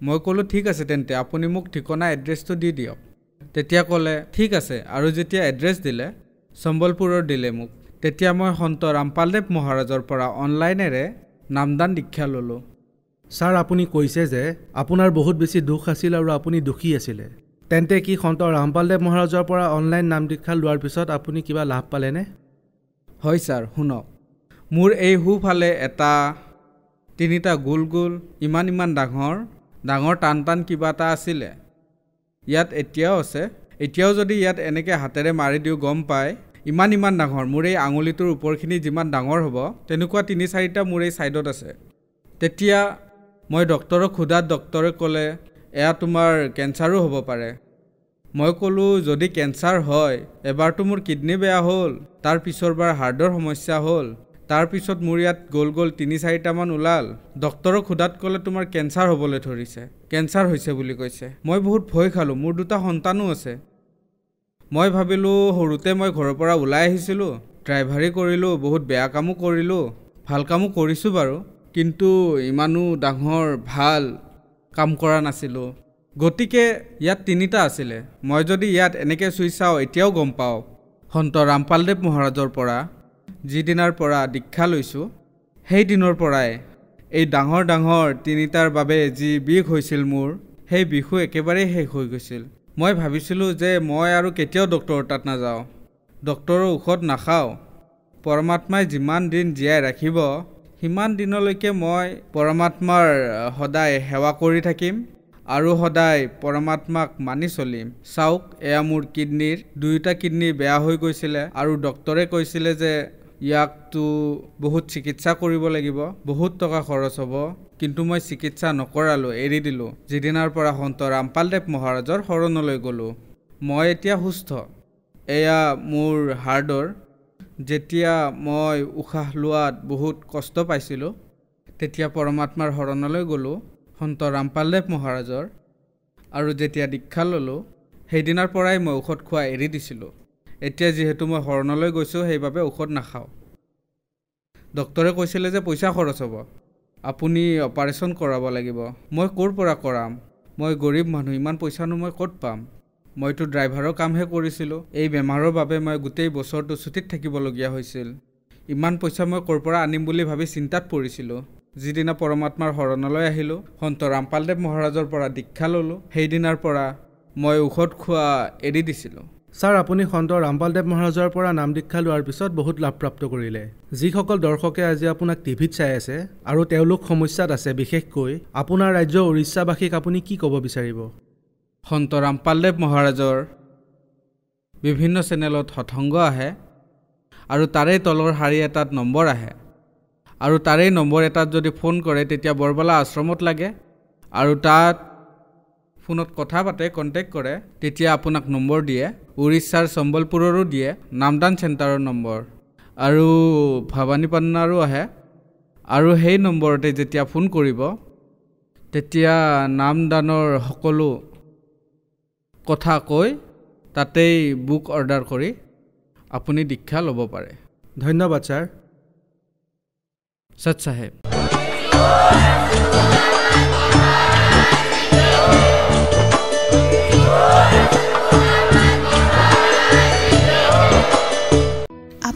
মই ক'লোঁ ঠিক আছে তেন্তে আপুনি মোক ঠিকনা এড্ৰেছটো দি দিয়ক তেতিয়া ক'লে ঠিক আছে আৰু যেতিয়া এড্ৰেছ দিলে সম্বলপুৰৰ দিলে মোক তেতিয়া মই সন্ত ৰামপালদেৱ মহাৰাজৰ পৰা অনলাইনেৰে নামদান দীক্ষা ল'লোঁ ছাৰ আপুনি কৈছে যে আপোনাৰ বহুত বেছি দুখ আছিল আৰু আপুনি দুখী আছিলে তেন্তে কি সন্ত ৰামপালদেৱ মহাৰাজৰ পৰা অনলাইন নাম দীক্ষা লোৱাৰ পিছত আপুনি কিবা লাভ পালেনে হয় ছাৰ শুনক মোৰ এই সোঁফালে এটা তিনিটা গোল গোল ইমান ইমান ডাঙৰ ডাঙৰ টান টান কিবা এটা আছিলে ইয়াত এতিয়াও আছে এতিয়াও যদি ইয়াত এনেকৈ হাতেৰে মাৰি দিওঁ গম পায় ইমান ইমান ডাঙৰ মোৰ এই আঙুলিটোৰ ওপৰখিনি যিমান ডাঙৰ হ'ব তেনেকুৱা তিনি চাৰিটা মোৰ এই ছাইডত আছে তেতিয়া মই ডক্তৰক সোধাত ডক্তৰে ক'লে এয়া তোমাৰ কেঞ্চাৰো হ'ব পাৰে মই ক'লোঁ যদি কেঞ্চাৰ হয় এবাৰতো মোৰ কিডনী বেয়া হ'ল তাৰ পিছৰবাৰ হাৰ্টৰ সমস্যা হ'ল তাৰপিছত মোৰ ইয়াত গ'ল গ'ল তিনি চাৰিটামান ওলাল ডক্টৰক সোধাত ক'লে তোমাৰ কেঞ্চাৰ হ'বলৈ ধৰিছে কেঞ্চাৰ হৈছে বুলি কৈছে মই বহুত ভয় খালোঁ মোৰ দুটা সন্তানো আছে মই ভাবিলোঁ সৰুতে মই ঘৰৰ পৰা ওলাই আহিছিলোঁ ড্ৰাইভাৰী কৰিলোঁ বহুত বেয়া কামো কৰিলোঁ ভাল কামো কৰিছোঁ বাৰু কিন্তু ইমানো ডাঙৰ ভাল কাম কৰা নাছিলোঁ গতিকে ইয়াত তিনিটা আছিলে মই যদি ইয়াত এনেকৈ চুই চাওঁ এতিয়াও গম পাওঁ সন্ত ৰামপালদেৱ মহাৰাজৰ পৰা যিদিনাৰ পৰা দীক্ষা লৈছোঁ সেইদিনৰ পৰাই এই ডাঙৰ ডাঙৰ তিনিটাৰ বাবে যি বিষ হৈছিল মোৰ সেই বিষো একেবাৰেই শেষ হৈ গৈছিল মই ভাবিছিলোঁ যে মই আৰু কেতিয়াও ডক্তৰৰ তাত নাযাওঁ ডক্টৰৰ ঔষধ নাখাওঁ পৰমাত্মাই যিমান দিন জীয়াই ৰাখিব সিমান দিনলৈকে মই পৰমাত্মাৰ সদায় সেৱা কৰি থাকিম আৰু সদায় পৰমাত্মাক মানি চলিম চাওক এয়া মোৰ কিডনীৰ দুয়োটা কিডনী বেয়া হৈ গৈছিলে আৰু ডক্তৰে কৈছিলে যে ইয়াকতো বহুত চিকিৎসা কৰিব লাগিব বহুত টকা খৰচ হ'ব কিন্তু মই চিকিৎসা নকৰালোঁ এৰি দিলোঁ যিদিনাৰ পৰা সন্ত ৰামপাল দেৱ মহাৰাজৰ শৰণলৈ গ'লোঁ মই এতিয়া সুস্থ এয়া মোৰ হাৰ্ডৰ যেতিয়া মই উশাহ লোৱাত বহুত কষ্ট পাইছিলোঁ তেতিয়া পৰমাত্মাৰ শৰণলৈ গ'লোঁ সন্ত ৰামপাল দেৱ মহাৰাজৰ আৰু যেতিয়া দীক্ষা ল'লোঁ সেইদিনাৰ পৰাই মই ঔষধ খোৱা এৰি দিছিলোঁ এতিয়া যিহেতু মই শৰণলৈ গৈছোঁ সেইবাবে ঔষধ নাখাওঁ ডক্টৰে কৈছিলে যে পইচা খৰচ হ'ব আপুনি অপাৰেশ্যন কৰাব লাগিব মই ক'ৰ পৰা কৰাম মই গৰীব মানুহ ইমান পইচানো মই ক'ত পাম মইতো ড্ৰাইভাৰৰ কামহে কৰিছিলোঁ এই বেমাৰৰ বাবে মই গোটেই বছৰটো ছুটীত থাকিবলগীয়া হৈছিল ইমান পইচা মই ক'ৰ পৰা আনিম বুলি ভাবি চিন্তাত পৰিছিলোঁ যিদিনা পৰমাত্মাৰ শৰণলৈ আহিলোঁ সন্ত ৰামপালদেৱ মহাৰাজৰ পৰা দীক্ষা ল'লোঁ সেইদিনাৰ পৰা মই ঔষধ খোৱা এৰি দিছিলোঁ ছাৰ আপুনি সন্ত ৰামপাল দেৱ মহাৰাজৰ পৰা নাম দীক্ষা লোৱাৰ পিছত বহুত লাভপ্ৰাপ্ত কৰিলে যিসকল দৰ্শকে আজি আপোনাক টিভিত চাই আছে আৰু তেওঁলোক সমস্যাত আছে বিশেষকৈ আপোনাৰ ৰাজ্য উৰিষ্যাবাসীক আপুনি কি ক'ব বিচাৰিব সন্ত ৰামপাল দেৱ মহাৰাজৰ বিভিন্ন চেনেলত সৎসংগ আহে আৰু তাৰে তলৰ শাৰী এটাত নম্বৰ আহে আৰু তাৰে নম্বৰ এটাত যদি ফোন কৰে তেতিয়া বৰবালা আশ্ৰমত লাগে আৰু তাত ফোনত কথা পাতে কণ্টেক্ট কৰে তেতিয়া আপোনাক নম্বৰ দিয়ে উৰিষ্যাৰ চম্বলপুৰৰো দিয়ে নামদান চেণ্টাৰৰ নম্বৰ আৰু ভৱানীপান্নাৰো আহে আৰু সেই নম্বৰতে যেতিয়া ফোন কৰিব তেতিয়া নামদানৰ সকলো কথা কৈ তাতেই বুক অৰ্ডাৰ কৰি আপুনি দীক্ষা ল'ব পাৰে ধন্যবাদ ছাৰ সৎ চাহেব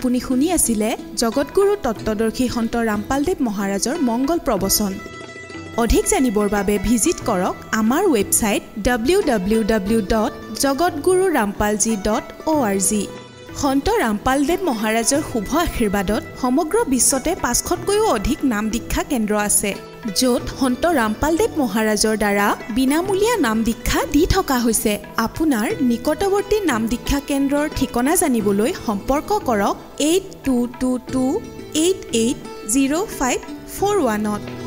আপুনি শুনি আছিলে জগতগুৰু তত্বদৰ্শী সন্ত ৰামপালদেৱ মহাৰাজৰ মংগল প্ৰৱচন অধিক জানিবৰ বাবে ভিজিট কৰক আমাৰ website W W W dot Jagatguru Rampalji dot O' R G Sant Rampaldev মহাৰাজৰ শুভ আশীৰ্বাদত সমগ্ৰ বিশ্বতে পাঁচশতকৈও অধিক নাম দীক্ষা কেন্দ্ৰ আছে য'ত সন্ত ৰামপালদেৱ মহাৰাজৰ দ্বাৰা বিনামূলীয়া নাম দীক্ষা দি থকা হৈছে আপোনাৰ নিকটৱৰ্তী নাম দীক্ষা কেন্দ্ৰৰ ঠিকনা জানিবলৈ সম্পৰ্ক কৰক eight two two two eight eight zero' five four ওৱানত